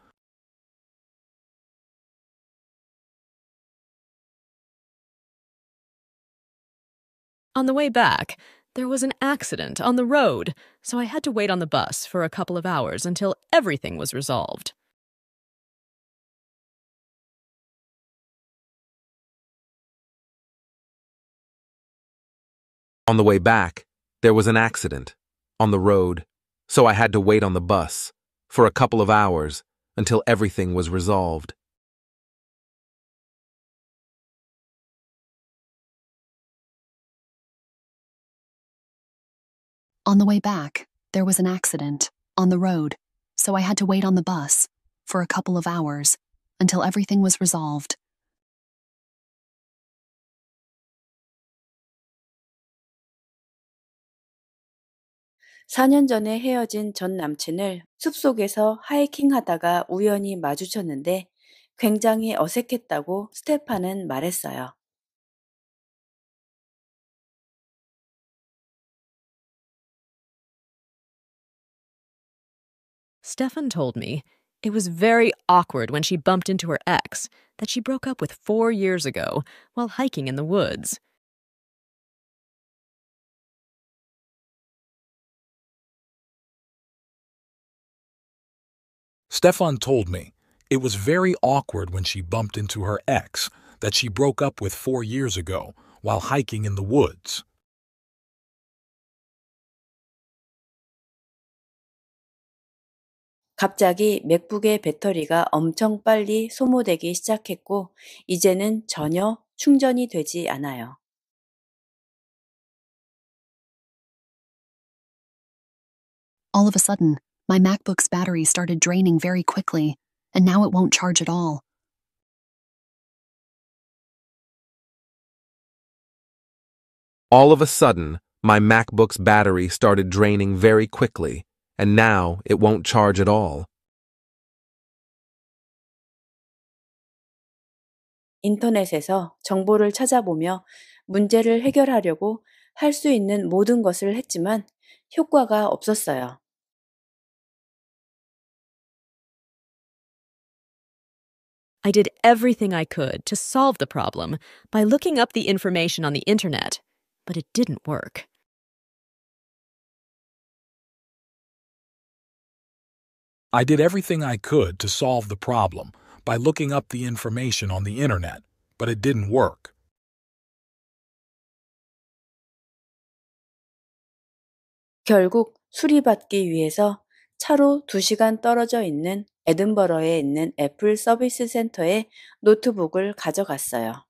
On the way back, there was an accident on the road, so I had to wait on the bus for a couple of hours until everything was resolved. On the way back, there was an accident on the road, so I had to wait on the bus for a couple of hours until everything was resolved. On the way back, there was an accident on the road, so I had to wait on the bus for a couple of hours until everything was resolved. (4년) 전에 헤어진 전 남친을 숲속에서 하이킹 하다가 우연히 마주쳤는데 굉장히 어색했다고 스테파는 말했어요. Stefan told me it was very awkward when she bumped into her ex that she broke up with four years ago while hiking in the woods. Stefan told me it was very awkward when she bumped into her ex that she broke up with four years ago while hiking in the woods. 갑자기 맥북의 배터리가 엄청 빨리 소모되기 시작했고 이제는 전혀 충전이 되지 않아요. All of a sudden, my MacBook's battery started draining very quickly, and now it won't charge at all. All of a sudden, my MacBook's battery started draining very quickly, and now it won't charge at all. I did everything I could to solve the problem by looking up the information on the internet, but it didn't work. I did everything I could to solve the problem by looking up the information on the internet, but it didn't work. 결국 수리받기 위해서 차로 2시간 떨어져 있는 에든버러에 있는 애플 서비스 센터에 노트북을 가져갔어요.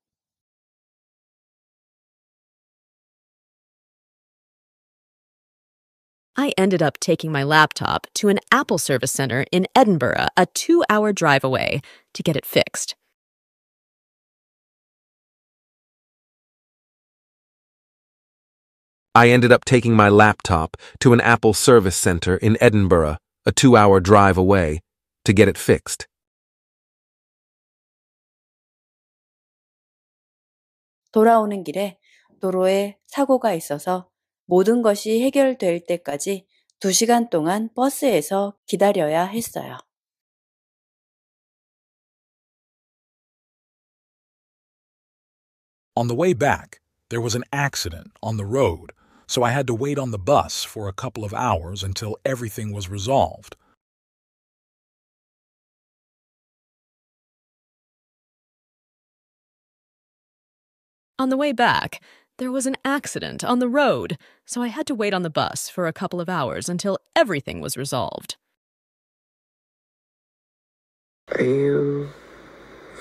I ended up taking my laptop to an Apple service center in Edinburgh, a two hour drive away, to get it fixed. I ended up taking my laptop to an Apple service center in Edinburgh, a two hour drive away, to get it fixed. 돌아오는 길에 도로에 사고가 있어서 on the way back, there was an accident on the road, so I had to wait on the bus for a couple of hours until everything was resolved. On the way back, there was an accident on the road, so I had to wait on the bus for a couple of hours until everything was resolved. Are you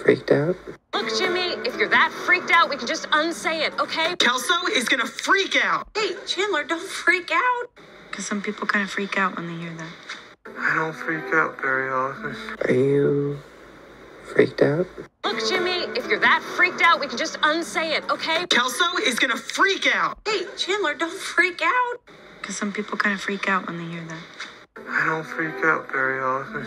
freaked out? Look, Jimmy, if you're that freaked out, we can just unsay it, okay? Kelso is gonna freak out! Hey, Chandler, don't freak out! Because some people kind of freak out when they hear that. I don't freak out very often. Are you freaked out? Look, Jimmy, if you're that freaked out, we can just unsay it, okay? Kelso is gonna freak out. Hey, Chandler, don't freak out. Because some people kind of freak out when they hear that. I don't freak out very often.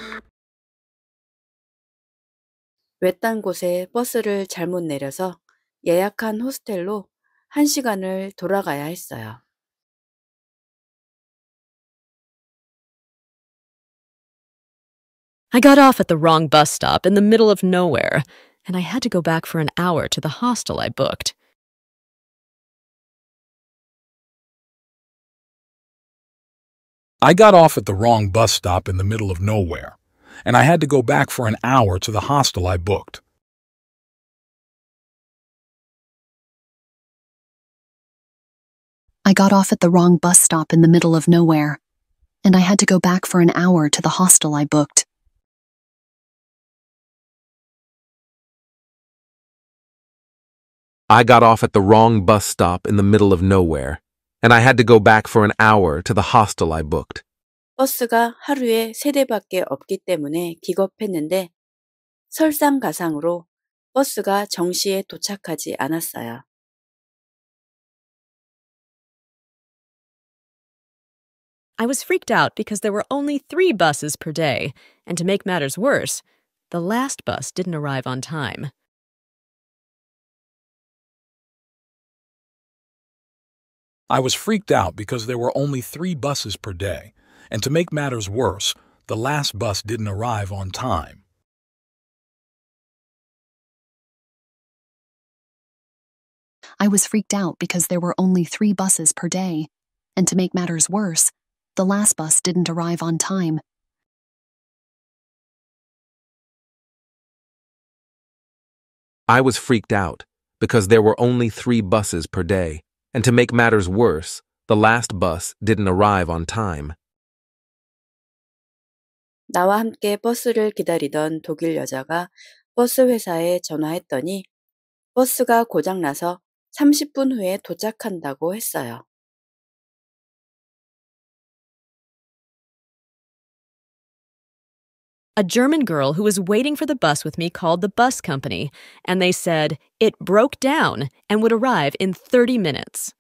외딴 곳에 버스를 잘못 내려서 예약한 호스텔로 1시간을 돌아가야 했어요. I got off at the wrong bus stop in the middle of nowhere, and I had to go back for an hour to the hostel I booked. I got off at the wrong bus stop in the middle of nowhere, and I had to go back for an hour to the hostel I booked. I got off at the wrong bus stop in the middle of nowhere, and I had to go back for an hour to the hostel I booked. I got off at the wrong bus stop in the middle of nowhere, and I had to go back for an hour to the hostel I booked. 버스가 하루에 세 대밖에 없기 때문에 기겁했는데 설상가상으로 버스가 정시에 도착하지 않았어요. I was freaked out because there were only three buses per day, and to make matters worse, the last bus didn't arrive on time. I was freaked out because there were only three buses per day, and to make matters worse, the last bus didn't arrive on time. I was freaked out because there were only three buses per day, and to make matters worse, the last bus didn't arrive on time. I was freaked out because there were only three buses per day and to make matters worse, the last bus didn't arrive on time. 나와 함께 버스를 기다리던 독일 여자가 버스 회사에 전화했더니 버스가 고장나서 30분 후에 도착한다고 했어요. A German girl who was waiting for the bus with me called the bus company, and they said it broke down and would arrive in 30 minutes.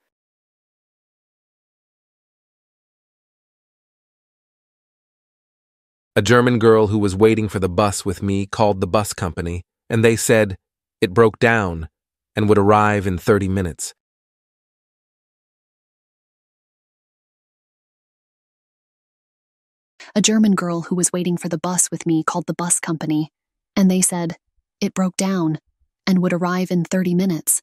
A German girl who was waiting for the bus with me called the bus company, and they said it broke down and would arrive in 30 minutes. A German girl who was waiting for the bus with me called the bus company, and they said, it broke down and would arrive in 30 minutes.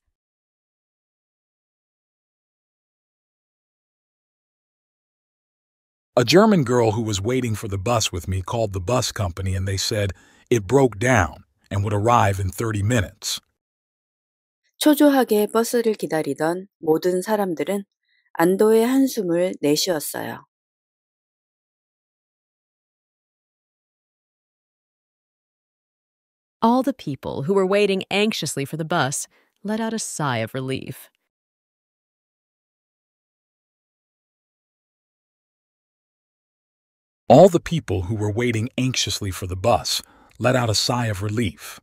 A German girl who was waiting for the bus with me called the bus company and they said it broke down and would arrive in 30 minutes. 초조하게 버스를 기다리던 모든 사람들은 안도의 한숨을 내쉬었어요. All the people who were waiting anxiously for the bus let out a sigh of relief. All the people who were waiting anxiously for the bus let out a sigh of relief.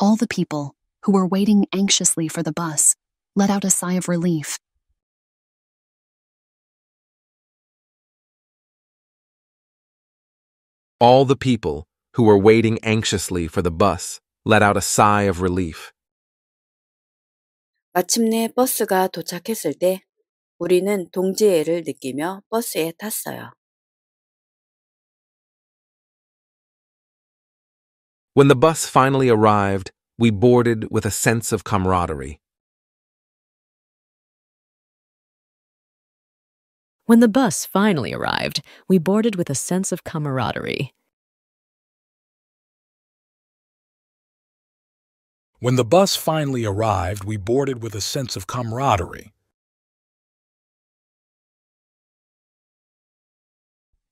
All the people who were waiting anxiously for the bus let out a sigh of relief. All the people, who were waiting anxiously for the bus, let out a sigh of relief. 마침내 버스가 도착했을 때 우리는 동지애를 느끼며 버스에 탔어요. When the bus finally arrived, we boarded with a sense of camaraderie. When the bus finally arrived, we boarded with a sense of camaraderie. When the bus finally arrived, we boarded with a sense of camaraderie.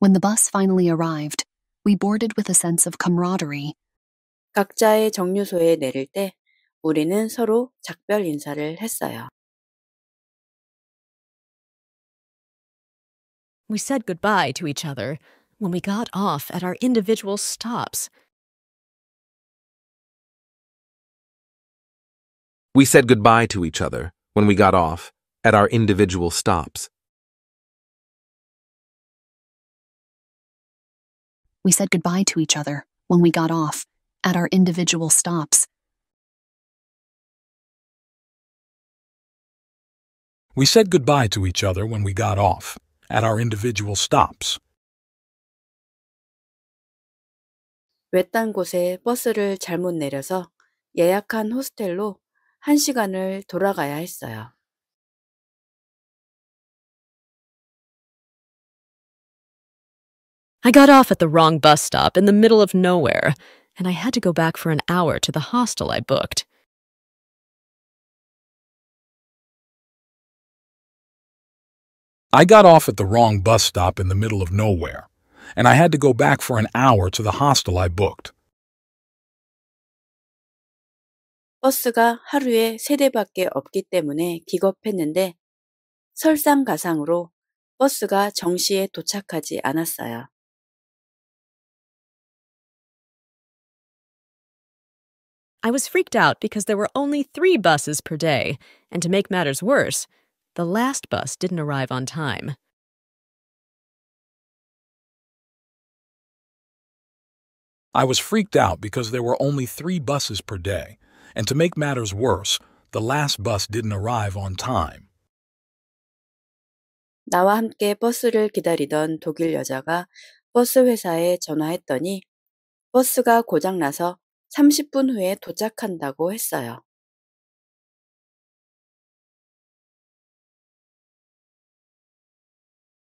When the bus finally arrived, we boarded with a sense of camaraderie. 각자의 정류소에 내릴 때 우리는 서로 작별 인사를 했어요. We said goodbye to each other when we got off at our individual stops. We said goodbye to each other when we got off at our individual stops. We said goodbye to each other when we got off at our individual stops. We said goodbye to each other when we got off at our individual stops. I got off at the wrong bus stop in the middle of nowhere, and I had to go back for an hour to the hostel I booked. I got off at the wrong bus stop in the middle of nowhere, and I had to go back for an hour to the hostel I booked. 버스가 하루에 세 대밖에 없기 때문에 기겁했는데 설상가상으로 버스가 정시에 도착하지 않았어요. I was freaked out because there were only three buses per day, and to make matters worse, the last bus didn't arrive on time. I was freaked out because there were only three buses per day, and to make matters worse, the last bus didn't arrive on time. 나와 함께 버스를 기다리던 독일 여자가 버스 회사에 전화했더니 버스가 고장나서 30분 후에 도착한다고 했어요.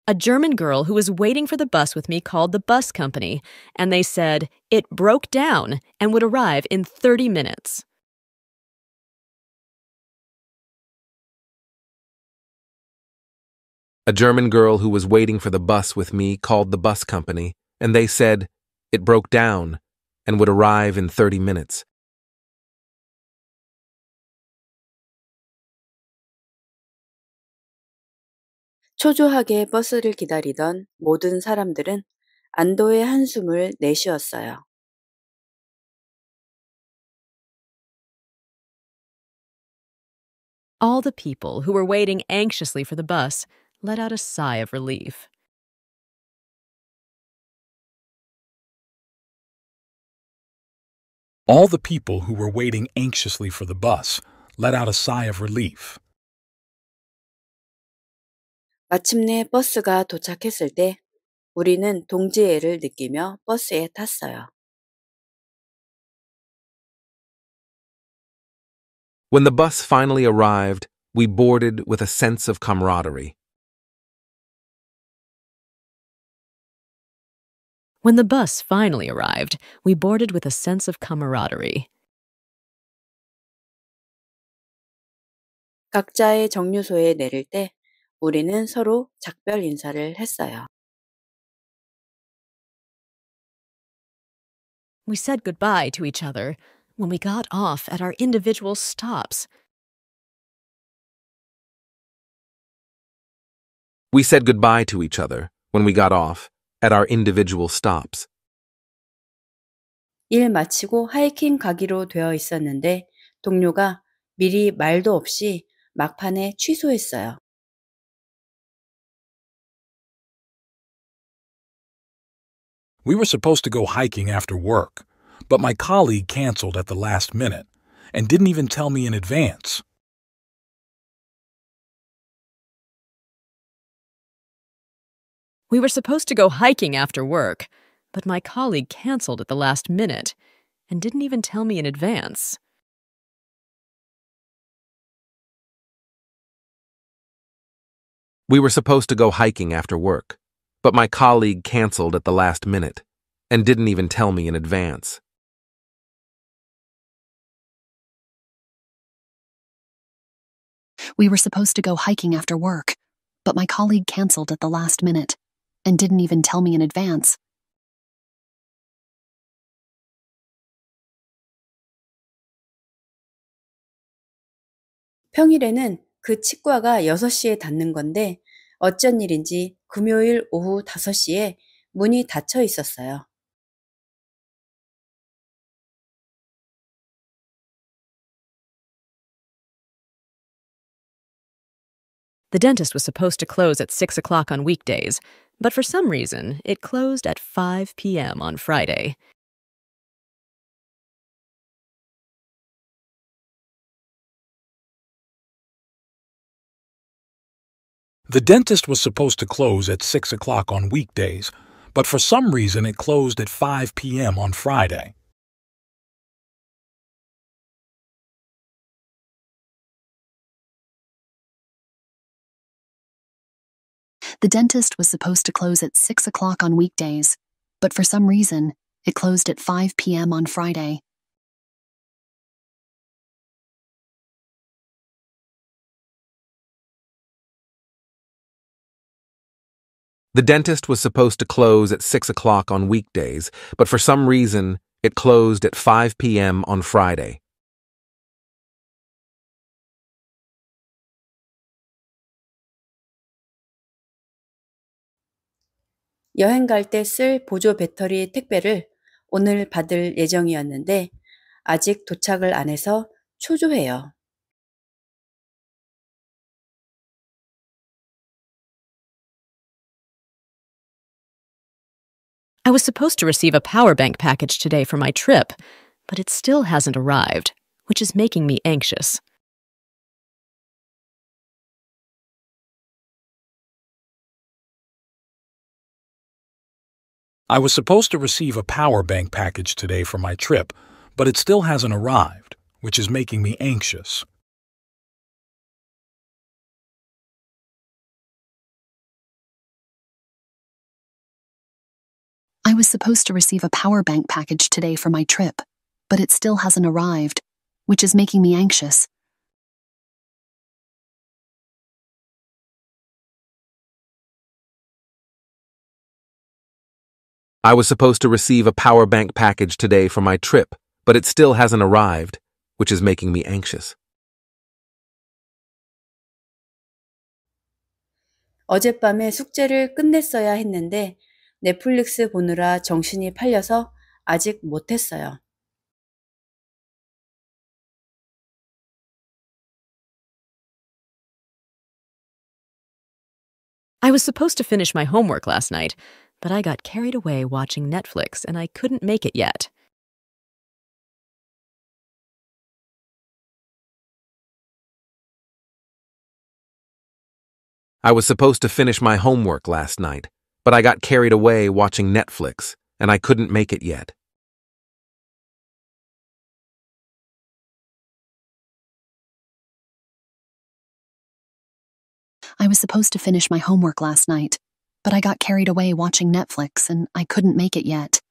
A German girl who was waiting for the bus with me called the bus company, and they said it broke down and would arrive in 30 minutes. A German girl who was waiting for the bus with me called the bus company, and they said it broke down and would arrive in 30 minutes. 초조하게 버스를 기다리던 모든 사람들은 안도의 한숨을 내쉬었어요. All the people who were waiting anxiously for the bus let out a sigh of relief. All the people who were waiting anxiously for the bus let out a sigh of relief. 마침내 버스가 도착했을 때 우리는 동지애를 느끼며 버스에 탔어요. When the bus finally arrived, we boarded with a sense of camaraderie. When the bus finally arrived, we boarded with a sense of camaraderie. 각자의 정류소에 내릴 때 우리는 서로 작별 인사를 했어요. We said goodbye to each other when we got off at our individual stops. We said goodbye to each other when we got off at our individual stops. 일 마치고 하이킹 가기로 되어 있었는데 동료가 미리 말도 없이 막판에 취소했어요. We were supposed to go hiking after work, but my colleague canceled at the last minute and didn't even tell me in advance. We were supposed to go hiking after work, but my colleague canceled at the last minute and didn't even tell me in advance. We were supposed to go hiking after work, but my colleague canceled at the last minute and didn't even tell me in advance. We were supposed to go hiking after work, but my colleague canceled at the last minute and didn't even tell me in advance. 평일에는 그 치과가 6시에 닫는 건데 어쩐 일인지 금요일 오후 5시에 문이 닫혀 있었어요. The dentist was supposed to close at 6 o'clock on weekdays, but for some reason, it closed at 5 p.m. on Friday. The dentist was supposed to close at 6 o'clock on weekdays, but for some reason it closed at 5 p.m. on Friday. The dentist was supposed to close at 6 o'clock on weekdays, but for some reason, it closed at 5 p.m. on Friday. The dentist was supposed to close at 6 o'clock on weekdays, but for some reason, it closed at 5 p.m. on Friday. 여행 갈 때 쓸 보조 배터리 택배를 오늘 받을 예정이었는데 아직 도착을 안 해서 초조해요. I was supposed to receive a power bank package today for my trip, but it still hasn't arrived, which is making me anxious. I was supposed to receive a power bank package today for my trip, but it still hasn't arrived, which is making me anxious. I was supposed to receive a power bank package today for my trip, but it still hasn't arrived, which is making me anxious. I was supposed to receive a power bank package today for my trip, but it still hasn't arrived, which is making me anxious. 어젯밤에 숙제를 끝냈어야 했는데 넷플릭스 보느라 정신이 팔려서 아직 못했어요. I was supposed to finish my homework last night, but I got carried away watching Netflix and I couldn't make it yet. I was supposed to finish my homework last night, but I got carried away watching Netflix, and I couldn't make it yet. I was supposed to finish my homework last night, but I got carried away watching Netflix and I couldn't make it yet.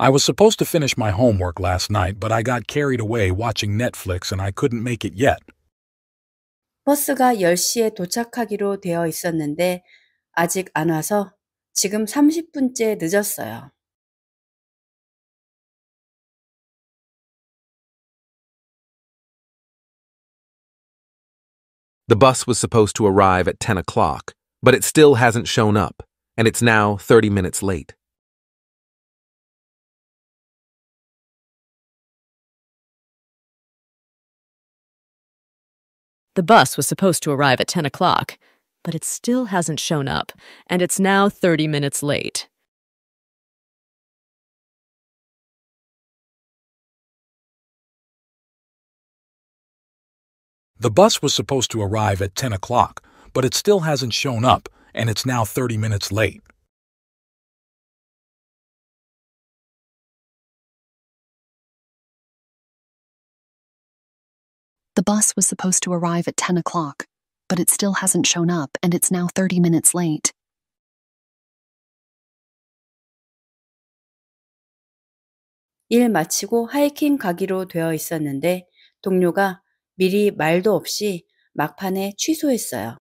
I was supposed to finish my homework last night, but I got carried away watching Netflix and I couldn't make it yet. 버스가 10시에 도착하기로 되어 있었는데 아직 안 와서 지금 30분째 늦었어요. The bus was supposed to arrive at 10 o'clock, but it still hasn't shown up, and it's now 30 minutes late. The bus was supposed to arrive at 10 o'clock, but it still hasn't shown up, and it's now 30 minutes late. The bus was supposed to arrive at 10 o'clock, but it still hasn't shown up, and it's now 30 minutes late. bus was supposed to arrive at 10 o'clock, but it still hasn't shown up and it's now 30 minutes late. 일 마치고 하이킹 가기로 되어 있었는데 동료가 미리 말도 없이 막판에 취소했어요.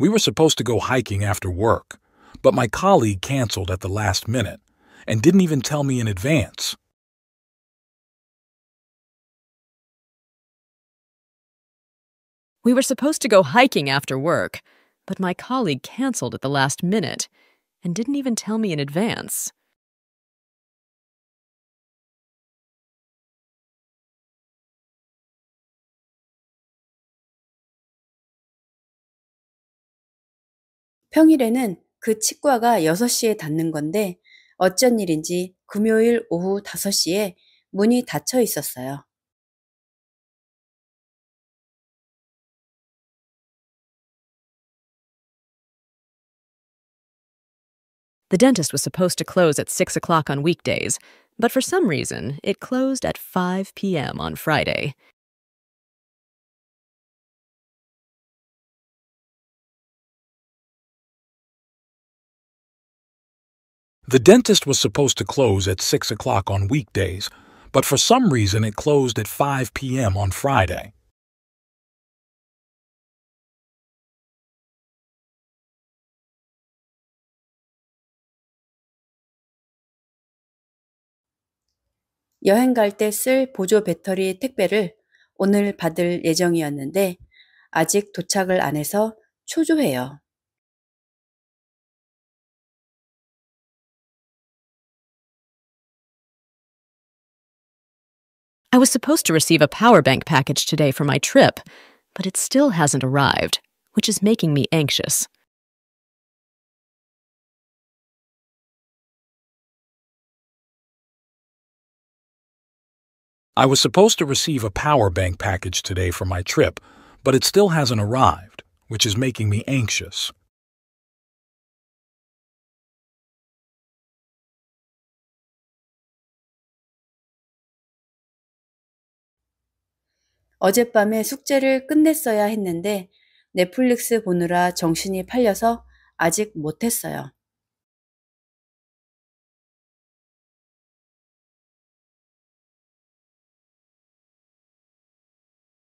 We were supposed to go hiking after work, but my colleague canceled at the last minute and didn't even tell me in advance. We were supposed to go hiking after work, but my colleague canceled at the last minute and didn't even tell me in advance. 평일에는 그 치과가 6시에 닫는 건데 어쩐 일인지 금요일 오후 5시에 문이 닫혀 있었어요. The dentist was supposed to close at 6 o'clock on weekdays, but for some reason, it closed at 5 p.m. on Friday. The dentist was supposed to close at 6 o'clock on weekdays, but for some reason it closed at 5 p.m. on Friday. 여행 갈 때 쓸 보조 배터리 택배를 오늘 받을 예정이었는데 아직 도착을 안 해서 초조해요. I was supposed to receive a power bank package today for my trip, but it still hasn't arrived, which is making me anxious. I was supposed to receive a power bank package today for my trip, but it still hasn't arrived, which is making me anxious. 어젯밤에 숙제를 끝냈어야 했는데 넷플릭스 보느라 정신이 팔려서 아직 못했어요.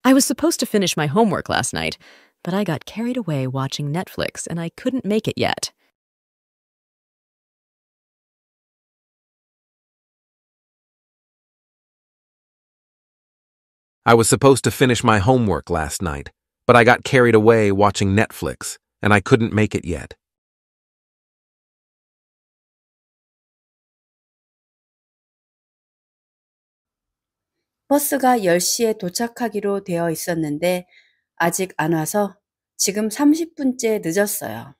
I was supposed to finish my homework last night, but I got carried away watching Netflix and I couldn't make it yet. I was supposed to finish my homework last night, but I got carried away watching Netflix, and I couldn't make it yet. 버스가 10시에 도착하기로 되어 있었는데 아직 안 와서 지금 30분째 늦었어요.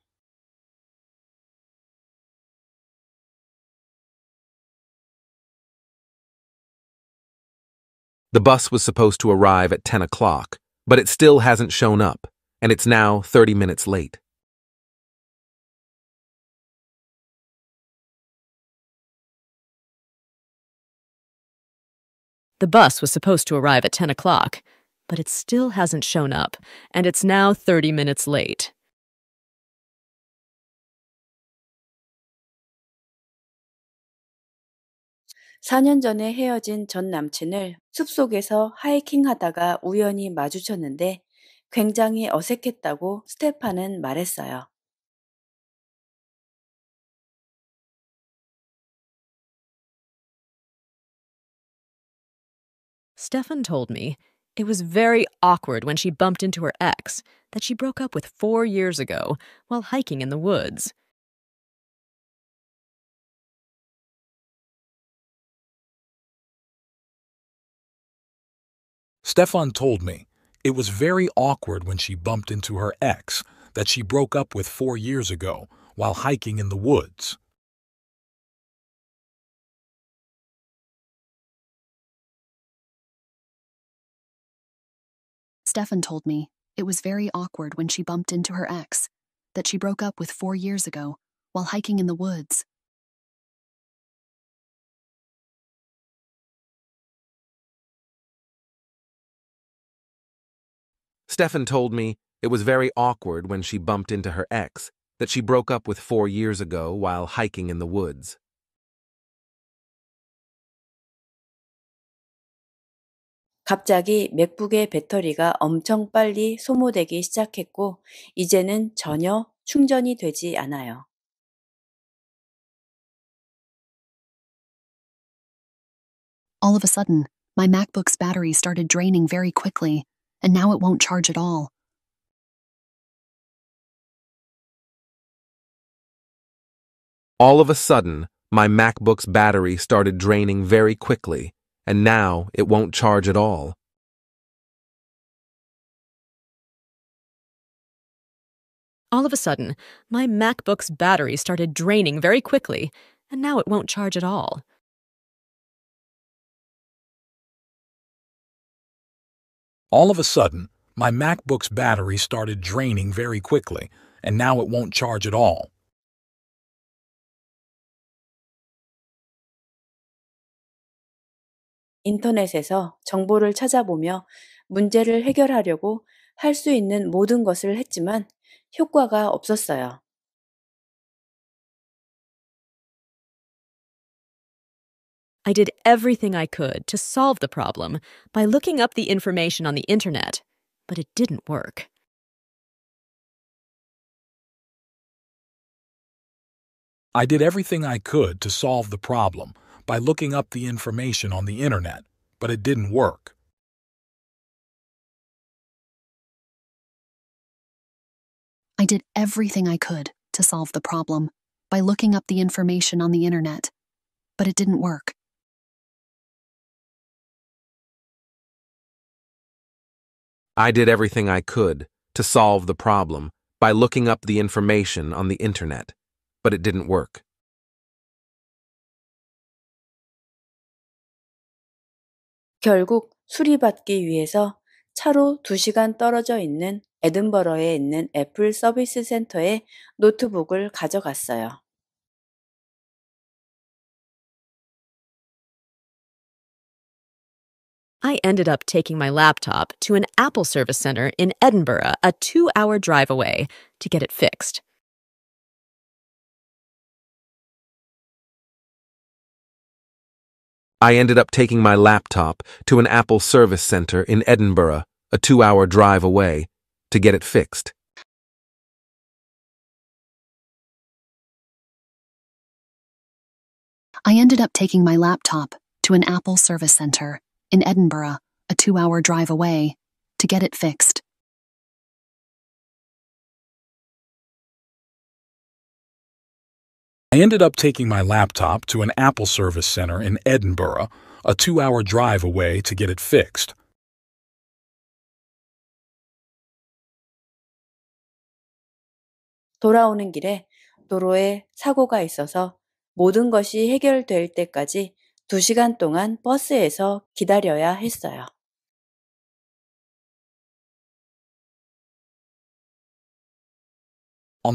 The bus was supposed to arrive at 10 o'clock, but it still hasn't shown up, and it's now 30 minutes late. The bus was supposed to arrive at 10 o'clock, but it still hasn't shown up, and it's now 30 minutes late. 4년 전에 헤어진 전 남친을 숲속에서 하이킹 하다가 우연히 마주쳤는데 굉장히 어색했다고 스테파는 말했어요. Stefan told me it was very awkward when she bumped into her ex that she broke up with four years ago while hiking in the woods. Stefan told me it was very awkward when she bumped into her ex that she broke up with four years ago while hiking in the woods. Stefan told me it was very awkward when she bumped into her ex that she broke up with four years ago while hiking in the woods. Stefan told me it was very awkward when she bumped into her ex that she broke up with four years ago while hiking in the woods. 갑자기 맥북의 배터리가 엄청 빨리 소모되기 시작했고 이제는 전혀 충전이 되지 않아요. All of a sudden, my MacBook's battery started draining very quickly and now it won't charge at all. All of a sudden, my MacBook's battery started draining very quickly, and now it won't charge at all. All of a sudden, my MacBook's battery started draining very quickly, and now it won't charge at all. All of a sudden, my MacBook's battery started draining very quickly, and now it won't charge at all. Internet에서 정보를 찾아보며 문제를 해결하려고 할 수 있는 모든 것을 했지만 효과가 없었어요. I did everything I could to solve the problem by looking up the information on the internet, but it didn't work. I did everything I could to solve the problem by looking up the information on the internet, but it didn't work. I did everything I could to solve the problem by looking up the information on the internet, but it didn't work. I did everything I could to solve the problem by looking up the information on the internet, but it didn't work. 결국 수리받기 위해서 차로 2시간 떨어져 있는 에든버러에 있는 애플 서비스 센터에 노트북을 가져갔어요. I ended up taking my laptop to an Apple service center in Edinburgh, a two hour drive away, to get it fixed. I ended up taking my laptop to an Apple service center in Edinburgh, a two hour drive away, to get it fixed. I ended up taking my laptop to an Apple service center in Edinburgh, a two hour drive away, to get it fixed. I ended up taking my laptop to an Apple service center in Edinburgh, a two hour drive away, to get it fixed. 돌아오는 길에 도로에 사고가 있어서 모든 것이 해결될 때까지 on the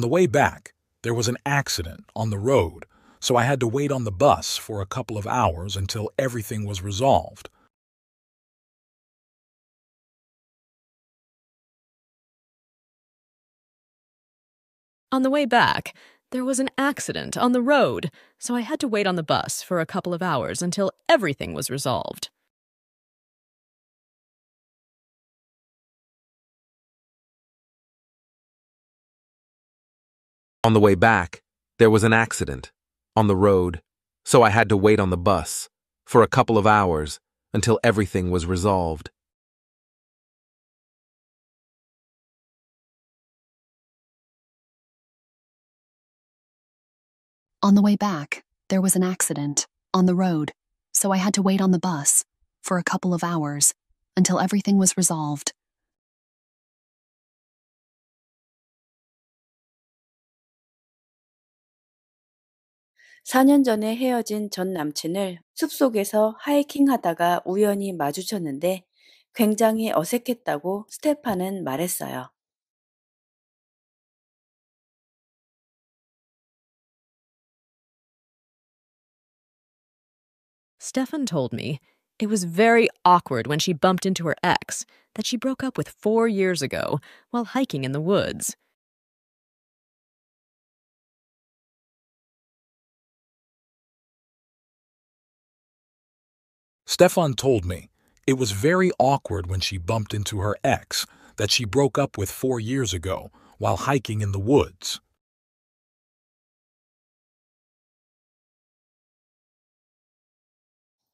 way back, there was an accident on the road, so I had to wait on the bus for a couple of hours until everything was resolved. On the way back, there was an accident on the road, so I had to wait on the bus for a couple of hours until everything was resolved. On the way back, there was an accident on the road, so I had to wait on the bus for a couple of hours until everything was resolved. On the way back, there was an accident on the road, so I had to wait on the bus for a couple of hours until everything was resolved. (4년) 전에 헤어진 전 남친을 숲속에서 하이킹 하다가 우연히 마주쳤는데 굉장히 어색했다고 스테파는 말했어요. Stefan told me it was very awkward when she bumped into her ex that she broke up with four years ago while hiking in the woods. Stefan told me it was very awkward when she bumped into her ex that she broke up with four years ago while hiking in the woods.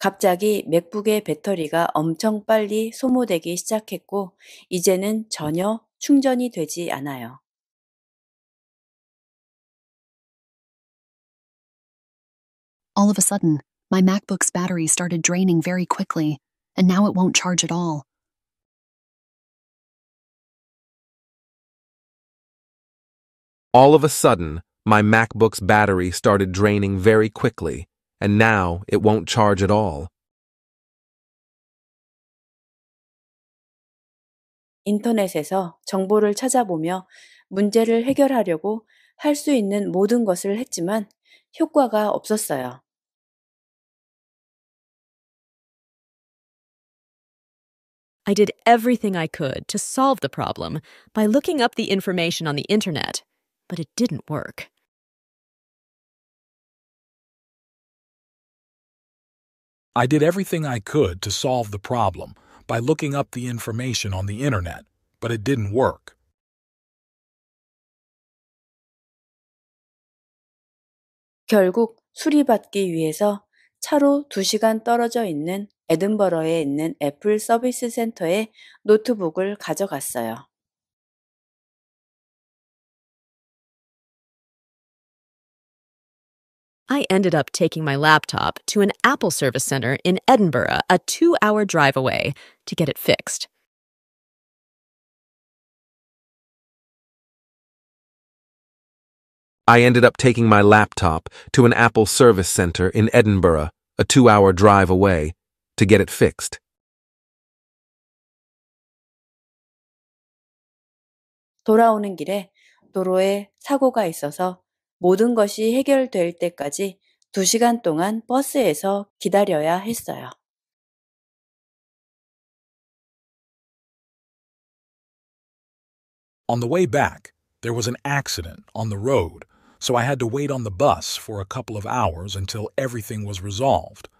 갑자기 맥북의 배터리가 엄청 빨리 소모되기 시작했고 이제는 전혀 충전이 되지 않아요. All of a sudden, my MacBook's battery started draining very quickly, and now it won't charge at all. All of a sudden, my MacBook's battery started draining very quickly, and now it won't charge at all. I did everything I could to solve the problem by looking up the information on the internet, but it didn't work. I did everything I could to solve the problem by looking up the information on the internet, but it didn't work. 결국 수리받기 위해서 차로 2시간 떨어져 있는 에든버러에 있는 애플 서비스 센터에 노트북을 가져갔어요. I ended up taking my laptop to an Apple service center in Edinburgh, a two hour drive away, to get it fixed. I ended up taking my laptop to an Apple service center in Edinburgh, a two hour drive away, to get it fixed. 돌아오는 길에 도로에 사고가 있어서 on the way back, there was an accident on the road, so I had to wait on the bus for a couple of hours until everything was resolved.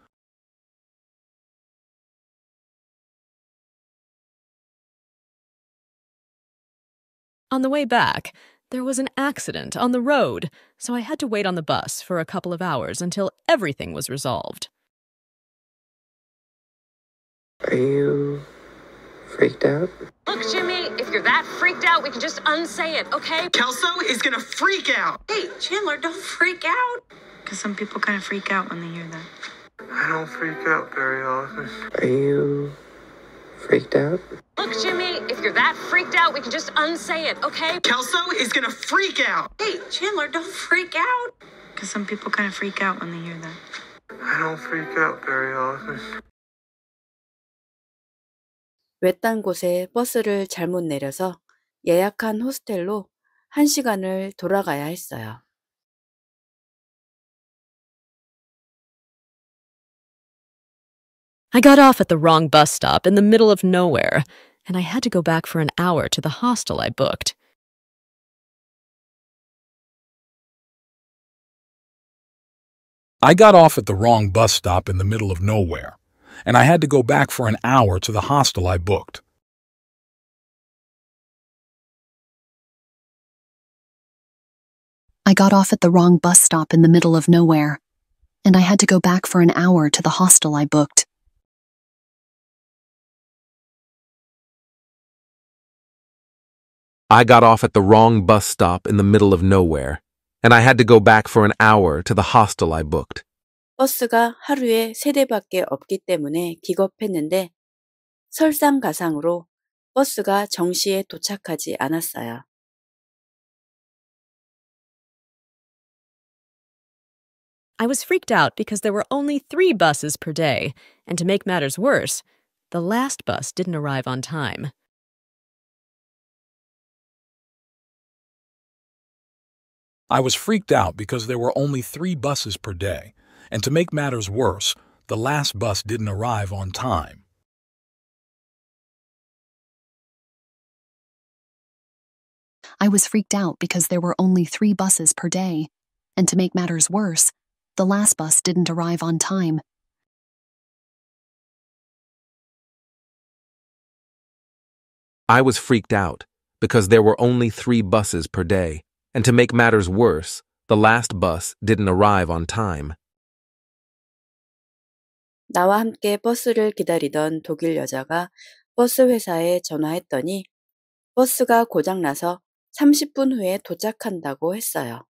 On the way back, there was an accident on the road, so I had to wait on the bus for a couple of hours until everything was resolved. Are you freaked out? Look, Jimmy, if you're that freaked out, we can just unsay it, okay? Kelso is gonna freak out! Hey, Chandler, don't freak out! Because some people kind of freak out when they hear that. I don't freak out very often. Are you Freaked out? Look, Jimmy, if you're that freaked out, we can just unsay it, okay? Kelso is gonna freak out. Hey, Chandler, don't freak out. Because some people kind of freak out when they hear that. I don't freak out very often. 외딴 곳에 버스를 잘못 내려서 예약한 호스텔로 1시간을 돌아가야 했어요. I got off at the wrong bus stop in the middle of nowhere, and I had to go back for an hour to the hostel I booked. I got off at the wrong bus stop in the middle of nowhere, and I had to go back for an hour to the hostel I booked. I got off at the wrong bus stop in the middle of nowhere, and I had to go back for an hour to the hostel I booked. I got off at the wrong bus stop in the middle of nowhere, and I had to go back for an hour to the hostel I booked. 버스가 하루에 세 대밖에 없기 때문에 기겁했는데 설상가상으로 버스가 정시에 도착하지 않았어요. I was freaked out because there were only three buses per day, and to make matters worse, the last bus didn't arrive on time. I was freaked out because there were only three buses per day, and to make matters worse, the last bus didn't arrive on time. I was freaked out because there were only three buses per day, and to make matters worse, the last bus didn't arrive on time. I was freaked out because there were only three buses per day, and to make matters worse, the last bus didn't arrive on time. 나와 함께 버스를 기다리던 독일 여자가 버스 회사에 전화했더니 버스가 고장나서 30분 후에 도착한다고 했어요.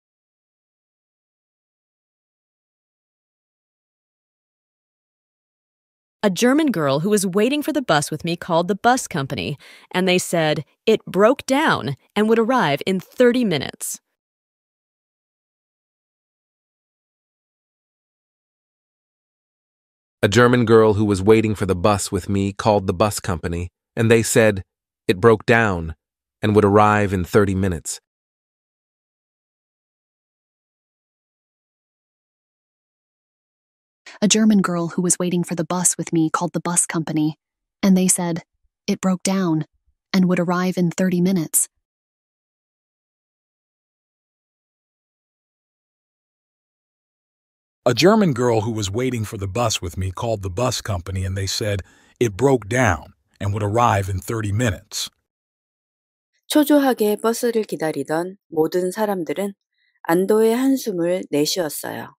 A German girl who was waiting for the bus with me called the bus company, and they said it broke down and would arrive in 30 minutes. A German girl who was waiting for the bus with me called the bus company, and they said it broke down and would arrive in 30 minutes. A German girl who was waiting for the bus with me called the bus company, and they said, it broke down and would arrive in 30 minutes. A German girl who was waiting for the bus with me called the bus company and they said it broke down and would arrive in 30 minutes. 초조하게 버스를 기다리던 모든 사람들은 안도의 한숨을 내쉬었어요.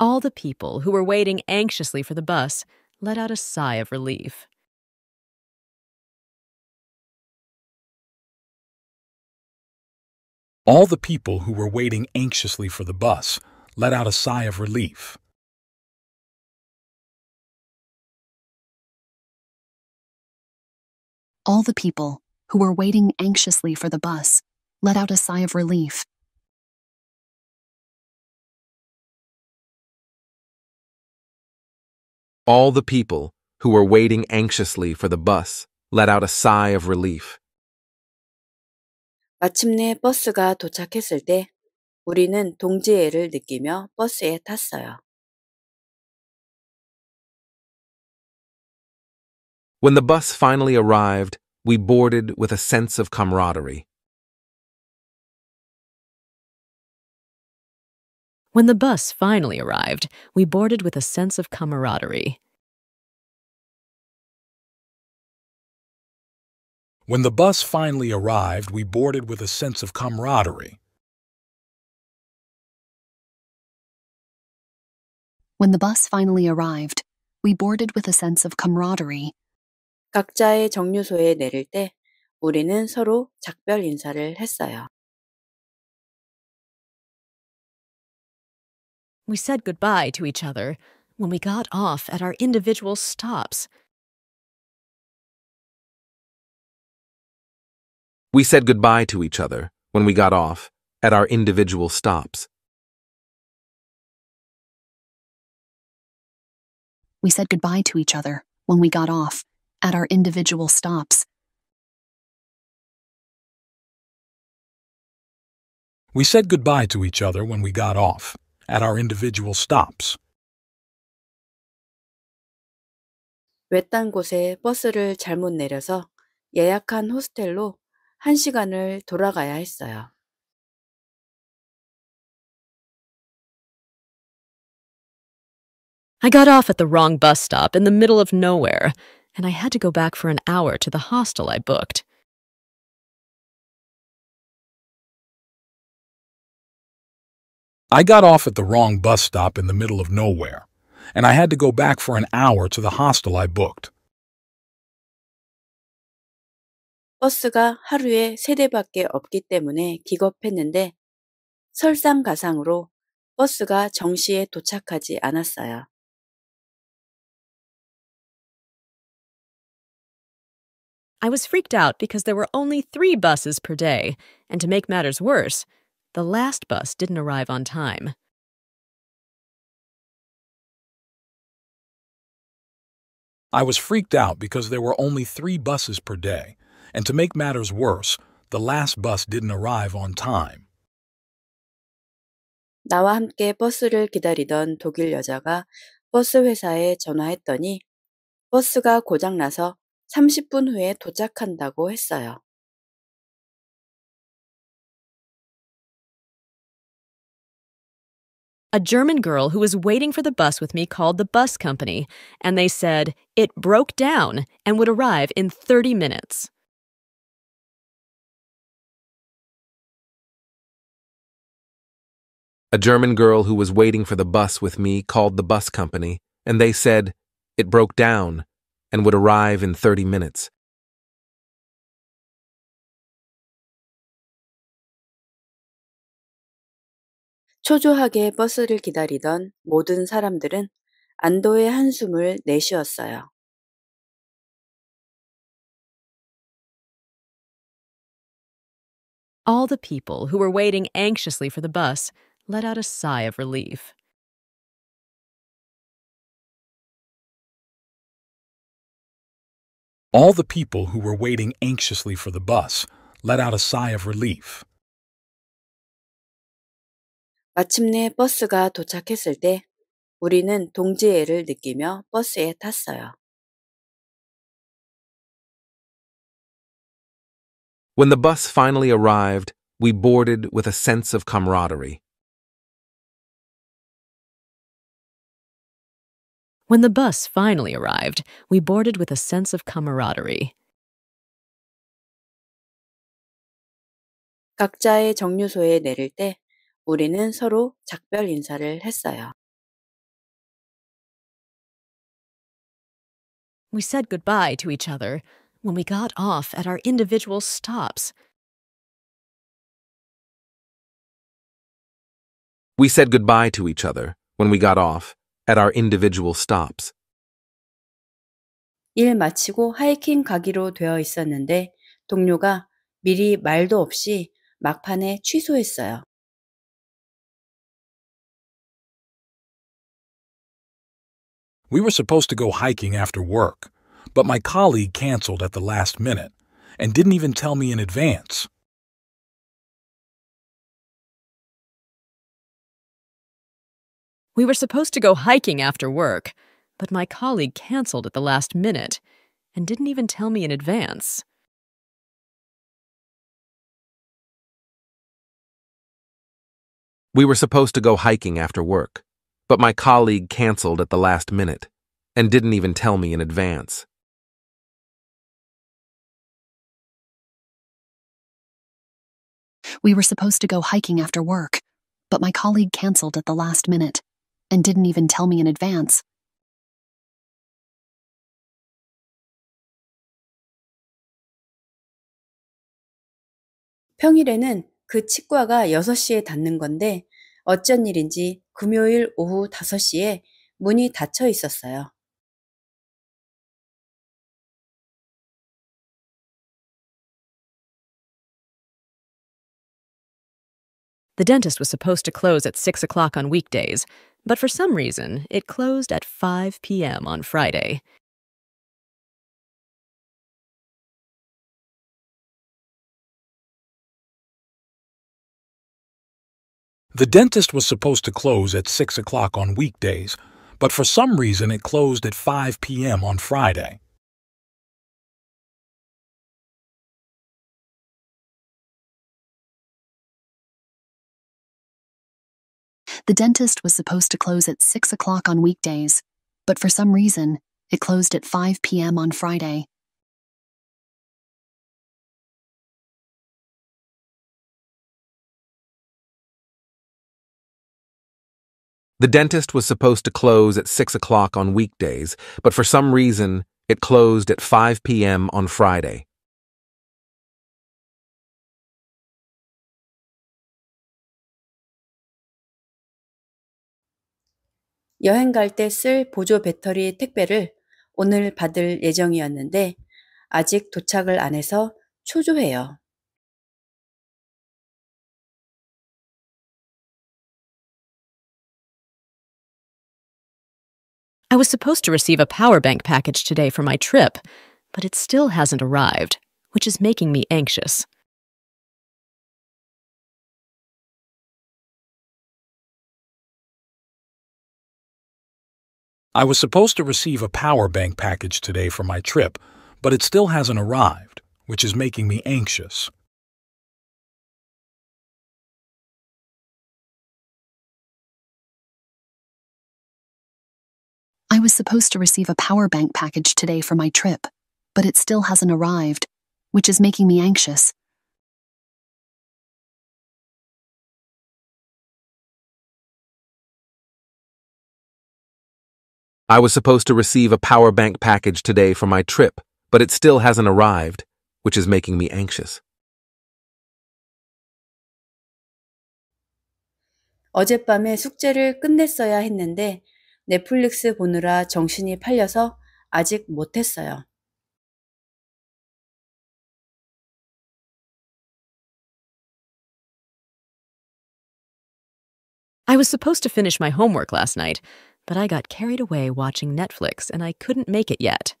All the people who were waiting anxiously for the bus let out a sigh of relief. All the people who were waiting anxiously for the bus let out a sigh of relief. All the people who were waiting anxiously for the bus let out a sigh of relief. All the people, who were waiting anxiously for the bus, let out a sigh of relief. 마침내 버스가 도착했을 때 우리는 동지애를 느끼며 버스에 탔어요. When the bus finally arrived, we boarded with a sense of camaraderie. When the bus finally arrived, we boarded with a sense of camaraderie. When the bus finally arrived, we boarded with a sense of camaraderie. When the bus finally arrived, we boarded with a sense of camaraderie. 각자의 정류소에 내릴 때 우리는 서로 작별 인사를 했어요. We said goodbye to each other when we got off at our individual stops. We said goodbye to each other when we got off at our individual stops. We said goodbye to each other when we got off at our individual stops. We said goodbye to each other when we got off at our individual stops. 외딴 곳에 버스를 잘못 내려서 예약한 호스텔로 돌아가야 했어요. I got off at the wrong bus stop in the middle of nowhere, and I had to go back for an hour to the hostel I booked. I got off at the wrong bus stop in the middle of nowhere, and I had to go back for an hour to the hostel I booked. 버스가 하루에 세 대밖에 없기 때문에 기겁했는데 설상가상으로 버스가 정시에 도착하지 않았어요. I was freaked out because there were only three buses per day, and to make matters worse, the last bus didn't arrive on time. I was freaked out because there were only three buses per day, and to make matters worse, the last bus didn't arrive on time. 나와 함께 버스를 기다리던 독일 여자가 버스 회사에 전화했더니 버스가 고장나서 30분 후에 도착한다고 했어요. A German girl who was waiting for the bus with me called the bus company, and they said it broke down and would arrive in 30 minutes. A German girl who was waiting for the bus with me called the bus company, and they said it broke down and would arrive in 30 minutes. 초조하게 버스를 기다리던 모든 사람들은 안도의 한숨을 내쉬었어요. All the people who were waiting anxiously for the bus let out a sigh of relief. All the people who were waiting anxiously for the bus let out a sigh of relief. 마침내 버스가 도착했을 때 우리는 동지애를 느끼며 버스에 탔어요. When the bus finally arrived, we boarded with a sense of camaraderie. When the bus finally arrived, we boarded with a sense of camaraderie. 각자의 정류소에 내릴 때 우리는 서로 작별 인사를 했어요. We said goodbye to each other when we got off at our individual stops. We said goodbye to each other when we got off at our individual stops. 일 마치고 하이킹 가기로 되어 있었는데 동료가 미리 말도 없이 막판에 취소했어요. We were supposed to go hiking after work, but my colleague canceled at the last minute and didn't even tell me in advance. We were supposed to go hiking after work, but my colleague canceled at the last minute and didn't even tell me in advance. We were supposed to go hiking after work, but my colleague canceled at the last minute and didn't even tell me in advance. We were supposed to go hiking after work, but my colleague canceled at the last minute and didn't even tell me in advance. 평일에는 그 치과가 6시에 닫는 건데 어쩐 일인지 금요일 오후 5시에 문이 닫혀 있었어요. The dentist was supposed to close at 6 o'clock on weekdays, but for some reason, it closed at 5 p.m. on Friday. The dentist was supposed to close at 6 o'clock on weekdays, but for some reason it closed at 5 p.m. on Friday. The dentist was supposed to close at 6 o'clock on weekdays, but for some reason, it closed at 5 p.m. on Friday. The dentist was supposed to close at 6 o'clock on weekdays, but for some reason, it closed at 5 p.m. on Friday. 여행 갈 때 쓸 보조 배터리 택배를 오늘 받을 예정이었는데 아직 도착을 안 해서 초조해요. I was supposed to receive a power bank package today for my trip, but it still hasn't arrived, which is making me anxious. I was supposed to receive a power bank package today for my trip, but it still hasn't arrived, which is making me anxious. was supposed to receive a power bank package today for my trip, but it still hasn't arrived, which is making me anxious. I was supposed to receive a power bank package today for my trip, but it still hasn't arrived, which is making me anxious. 어젯밤에 숙제를 끝냈어야 했는데 I was supposed to finish my homework last night, but I got carried away watching Netflix and I couldn't make it yet.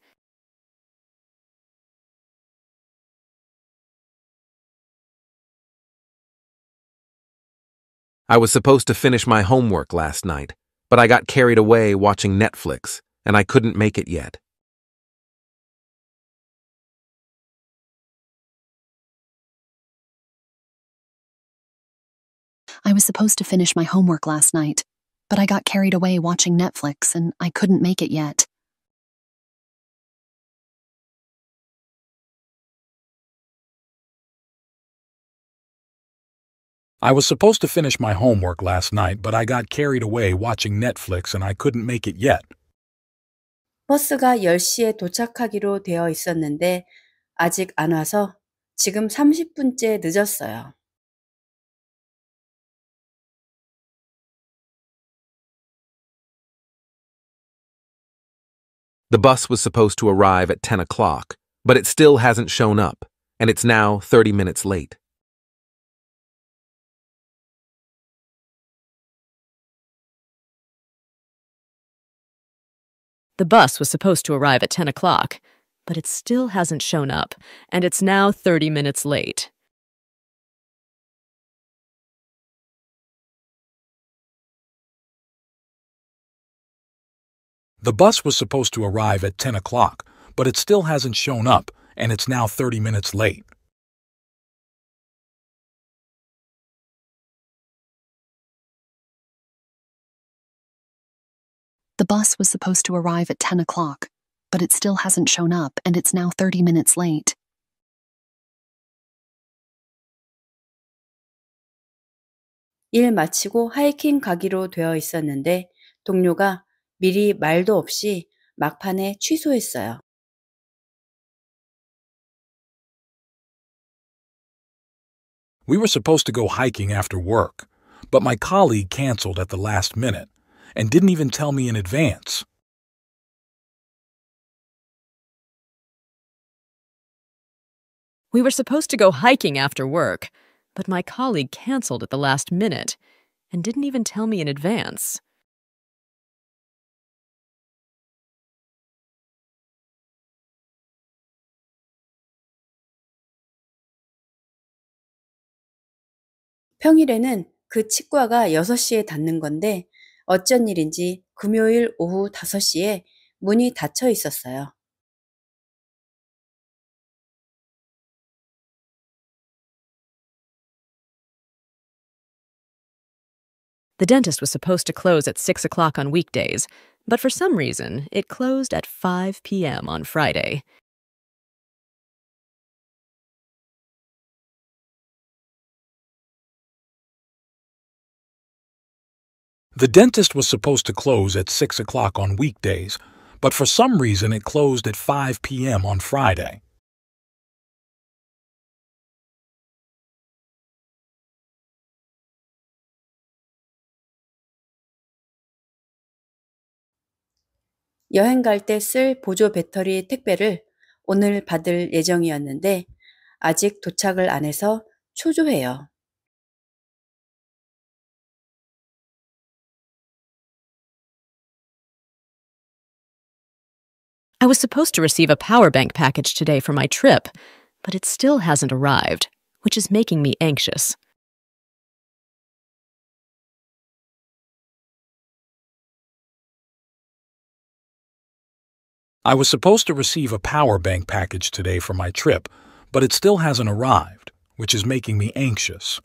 I was supposed to finish my homework last night, but I got carried away watching Netflix, and I couldn't make it yet. I was supposed to finish my homework last night, but I got carried away watching Netflix and I couldn't make it yet. I was supposed to finish my homework last night, but I got carried away watching Netflix and I couldn't make it yet. 버스가 10시에 도착하기로 되어 있었는데 아직 안 와서 지금 30분째 늦었어요. The bus was supposed to arrive at 10 o'clock, but it still hasn't shown up, and it's now 30 minutes late. The bus was supposed to arrive at 10 o'clock, but it still hasn't shown up, and it's now 30 minutes late. The bus was supposed to arrive at 10 o'clock, but it still hasn't shown up, and it's now 30 minutes late. The bus was supposed to arrive at 10 o'clock, but it still hasn't shown up and it's now 30 minutes late. 일 마치고 하이킹 가기로 되어 있었는데 동료가 미리 말도 없이 막판에 취소했어요. We were supposed to go hiking after work, but my colleague canceled at the last minute and didn't even tell me in advance. We were supposed to go hiking after work, but my colleague canceled at the last minute and didn't even tell me in advance. 평일에는 그 치과가 6시에 닫는 건데 어쩐 일인지 금요일 오후 5시에 문이 닫혀 있었어요. The dentist was supposed to close at 6 o'clock on weekdays, but for some reason, it closed at 5 p.m. on Friday. The dentist was supposed to close at 6 o'clock on weekdays, but for some reason it closed at 5 p.m. on Friday. 여행 갈 때 쓸 보조 배터리 택배를 오늘 받을 예정이었는데 아직 도착을 안 해서 초조해요. I was supposed to receive a power bank package today for my trip, but it still hasn't arrived, which is making me anxious. I was supposed to receive a power bank package today for my trip, but it still hasn't arrived, which is making me anxious.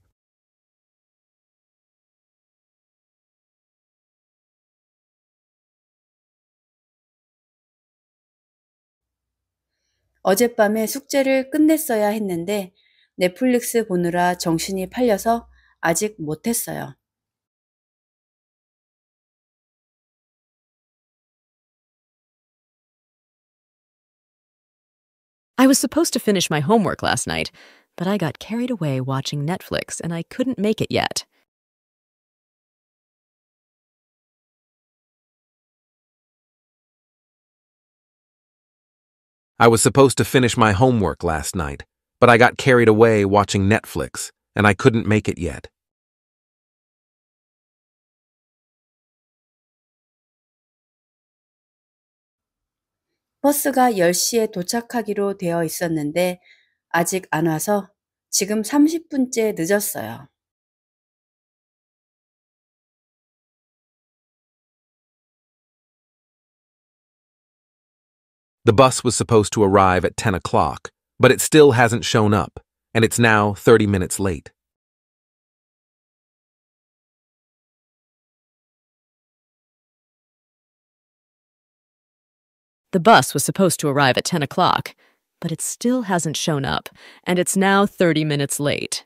어젯밤에 숙제를 끝냈어야 했는데 넷플릭스 보느라 정신이 팔려서 아직 못했어요. I was supposed to finish my homework last night, but I got carried away watching Netflix and I couldn't make it yet. I was supposed to finish my homework last night, but I got carried away watching Netflix, and I couldn't make it yet. 버스가 10시에 도착하기로 되어 있었는데 아직 안 와서 지금 30분째 늦었어요. The bus was supposed to arrive at 10 o'clock, but it still hasn't shown up, and it's now 30 minutes late. The bus was supposed to arrive at 10 o'clock, but it still hasn't shown up, and it's now 30 minutes late.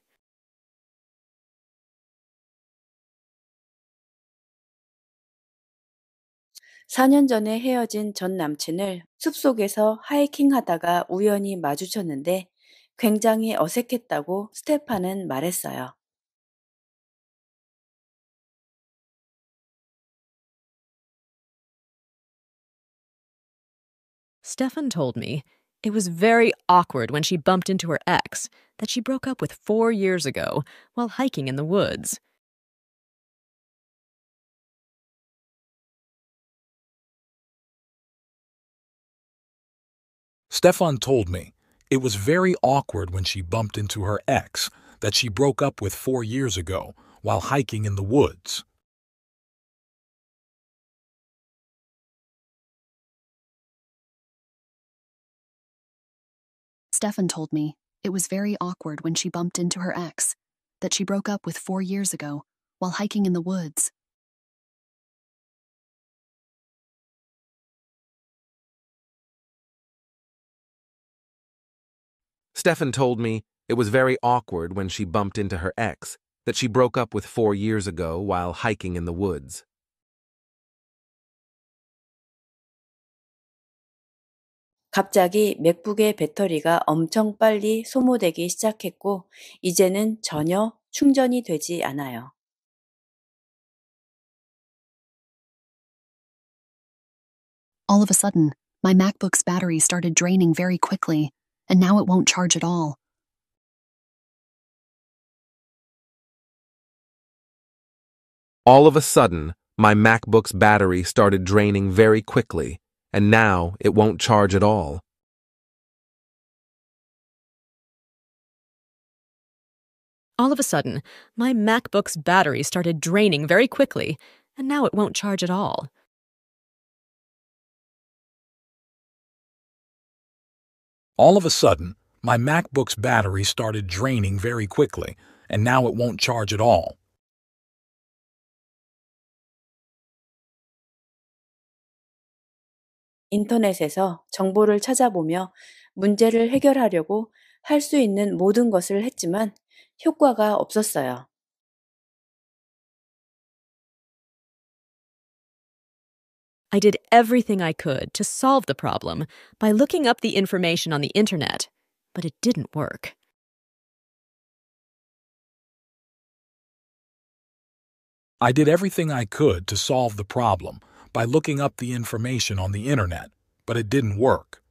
4년 전에 헤어진 전 남친을 숲속에서 하이킹 하다가 우연히 마주쳤는데 굉장히 어색했다고 스테파는 말했어요. Stefan told me it was very awkward when she bumped into her ex that she broke up with four years ago while hiking in the woods. Stefan told me it was very awkward when she bumped into her ex that she broke up with four years ago while hiking in the woods. Stefan told me it was very awkward when she bumped into her ex, that she broke up with four years ago while hiking in the woods. Stefan told me it was very awkward when she bumped into her ex that she broke up with four years ago while hiking in the woods. 갑자기 맥북의 배터리가 엄청 빨리 소모되기 시작했고 이제는 전혀 충전이 되지 않아요. All of a sudden, my MacBook's battery started draining very quickly and now it won't charge at all. All of a sudden, my MacBook's battery started draining very quickly, and now it won't charge at all. All of a sudden, my MacBook's battery started draining very quickly, and now it won't charge at all. All of a sudden, my MacBook's battery started draining very quickly, and now it won't charge at all. Internet에서 정보를 찾아보며 문제를 해결하려고 할 수 있는 모든 것을 했지만 효과가 없었어요. I did everything I could to solve the problem by looking up the information on the internet, but it didn't work. I did everything I could to solve the problem by looking up the information on the internet, but it didn't work.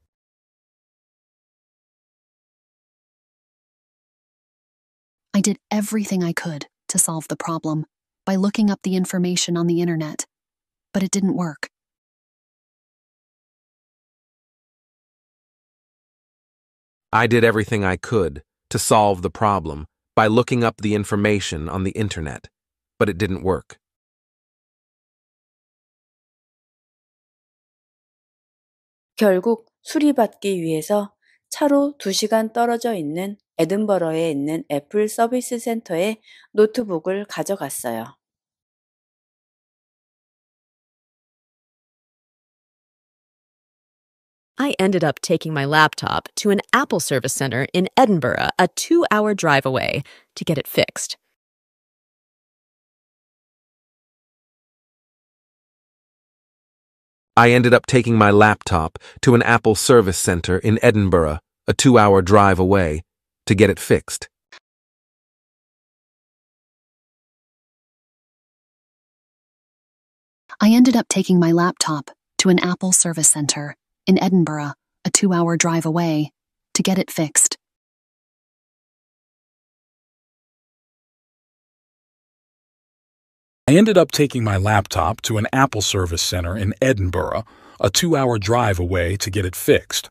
I did everything I could to solve the problem by looking up the information on the internet, but it didn't work. I did everything I could to solve the problem by looking up the information on the internet, but it didn't work. 결국 수리받기 위해서 차로 2시간 떨어져 있는 에든버러에 있는 애플 서비스 센터에 노트북을 가져갔어요. I ended up taking my laptop to an Apple service center in Edinburgh, a two hour drive away, to get it fixed. I ended up taking my laptop to an Apple service center in Edinburgh, a two hour drive away, to get it fixed. I ended up taking my laptop to an Apple service center in Edinburgh, a two hour drive away, to get it fixed. I ended up taking my laptop to an Apple service center in Edinburgh, a two hour drive away, to get it fixed.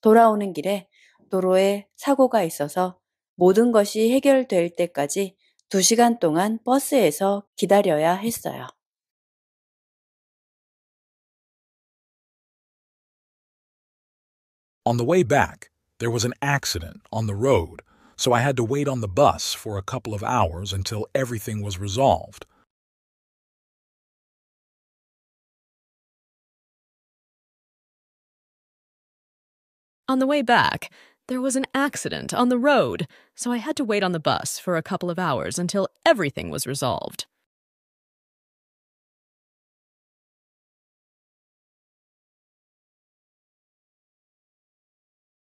돌아오는 길에 도로에 사고가 있어서 모든 것이 해결될 때까지 on the way back, there was an accident on the road, so I had to wait on the bus for a couple of hours until everything was resolved. On the way back, there was an accident on the road, so I had to wait on the bus for a couple of hours until everything was resolved.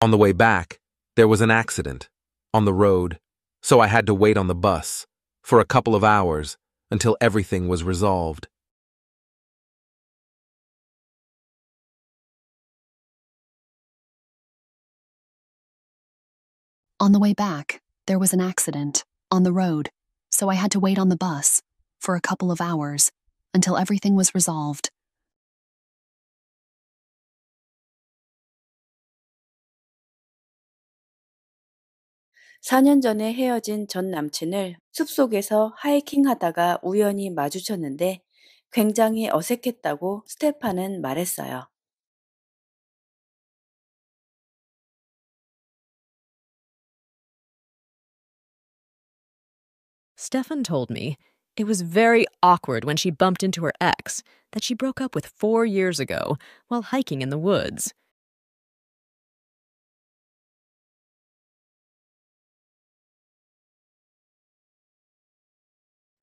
On the way back, there was an accident on the road, so I had to wait on the bus for a couple of hours until everything was resolved. On the way back, there was an accident, on the road, so I had to wait on the bus, for a couple of hours, until everything was resolved. (4년) 전에 헤어진 전 남친을 숲속에서 하이킹하다가 우연히 마주쳤는데 굉장히 어색했다고 스테파는 말했어요. Stefan told me it was very awkward when she bumped into her ex that she broke up with four years ago while hiking in the woods.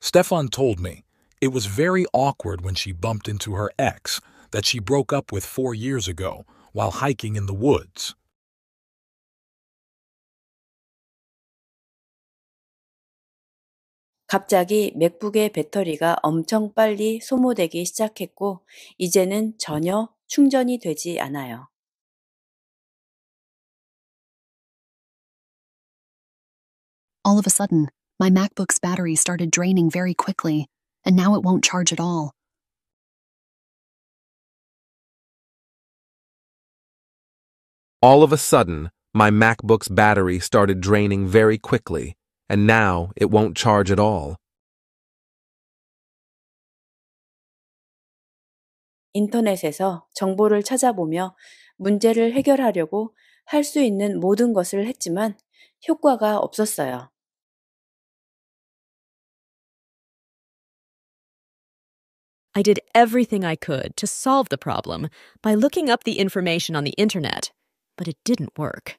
Stefan told me it was very awkward when she bumped into her ex that she broke up with four years ago while hiking in the woods. 갑자기 맥북의 배터리가 엄청 빨리 소모되기 시작했고 이제는 전혀 충전이 되지 않아요. All of a sudden, my MacBook's battery started draining very quickly, and now it won't charge at all. All of a sudden, my MacBook's battery started draining very quickly, and now it won't charge at all. 정보를 찾아보며 문제를 해결하려고 있는 모든 것을 했지만 효과가 없었어요. I did everything I could to solve the problem by looking up the information on the internet, but it didn't work.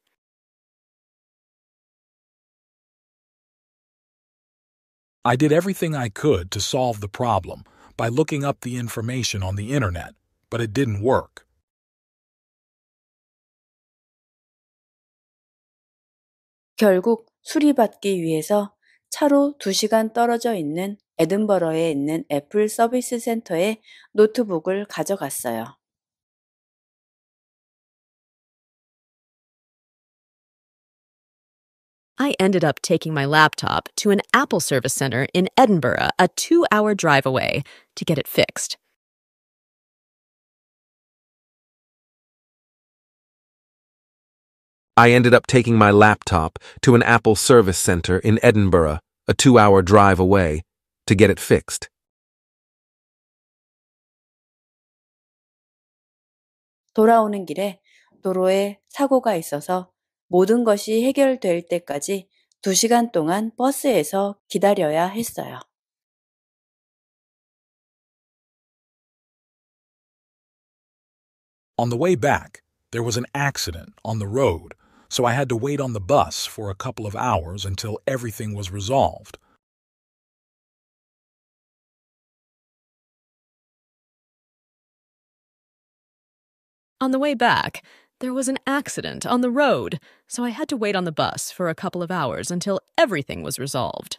I did everything I could to solve the problem by looking up the information on the internet, but it didn't work. 결국 수리받기 위해서 차로 2시간 떨어져 있는 에든버러에 있는 애플 서비스 센터에 노트북을 가져갔어요. I ended up taking my laptop to an Apple service center in Edinburgh, a two hour drive away, to get it fixed. I ended up taking my laptop to an Apple service center in Edinburgh, a two hour drive away, to get it fixed. 돌아오는 길에 도로에 사고가 있어서 on the way back, there was an accident on the road, so I had to wait on the bus for a couple of hours until everything was resolved. On the way back, there was an accident on the road, so I had to wait on the bus for a couple of hours until everything was resolved.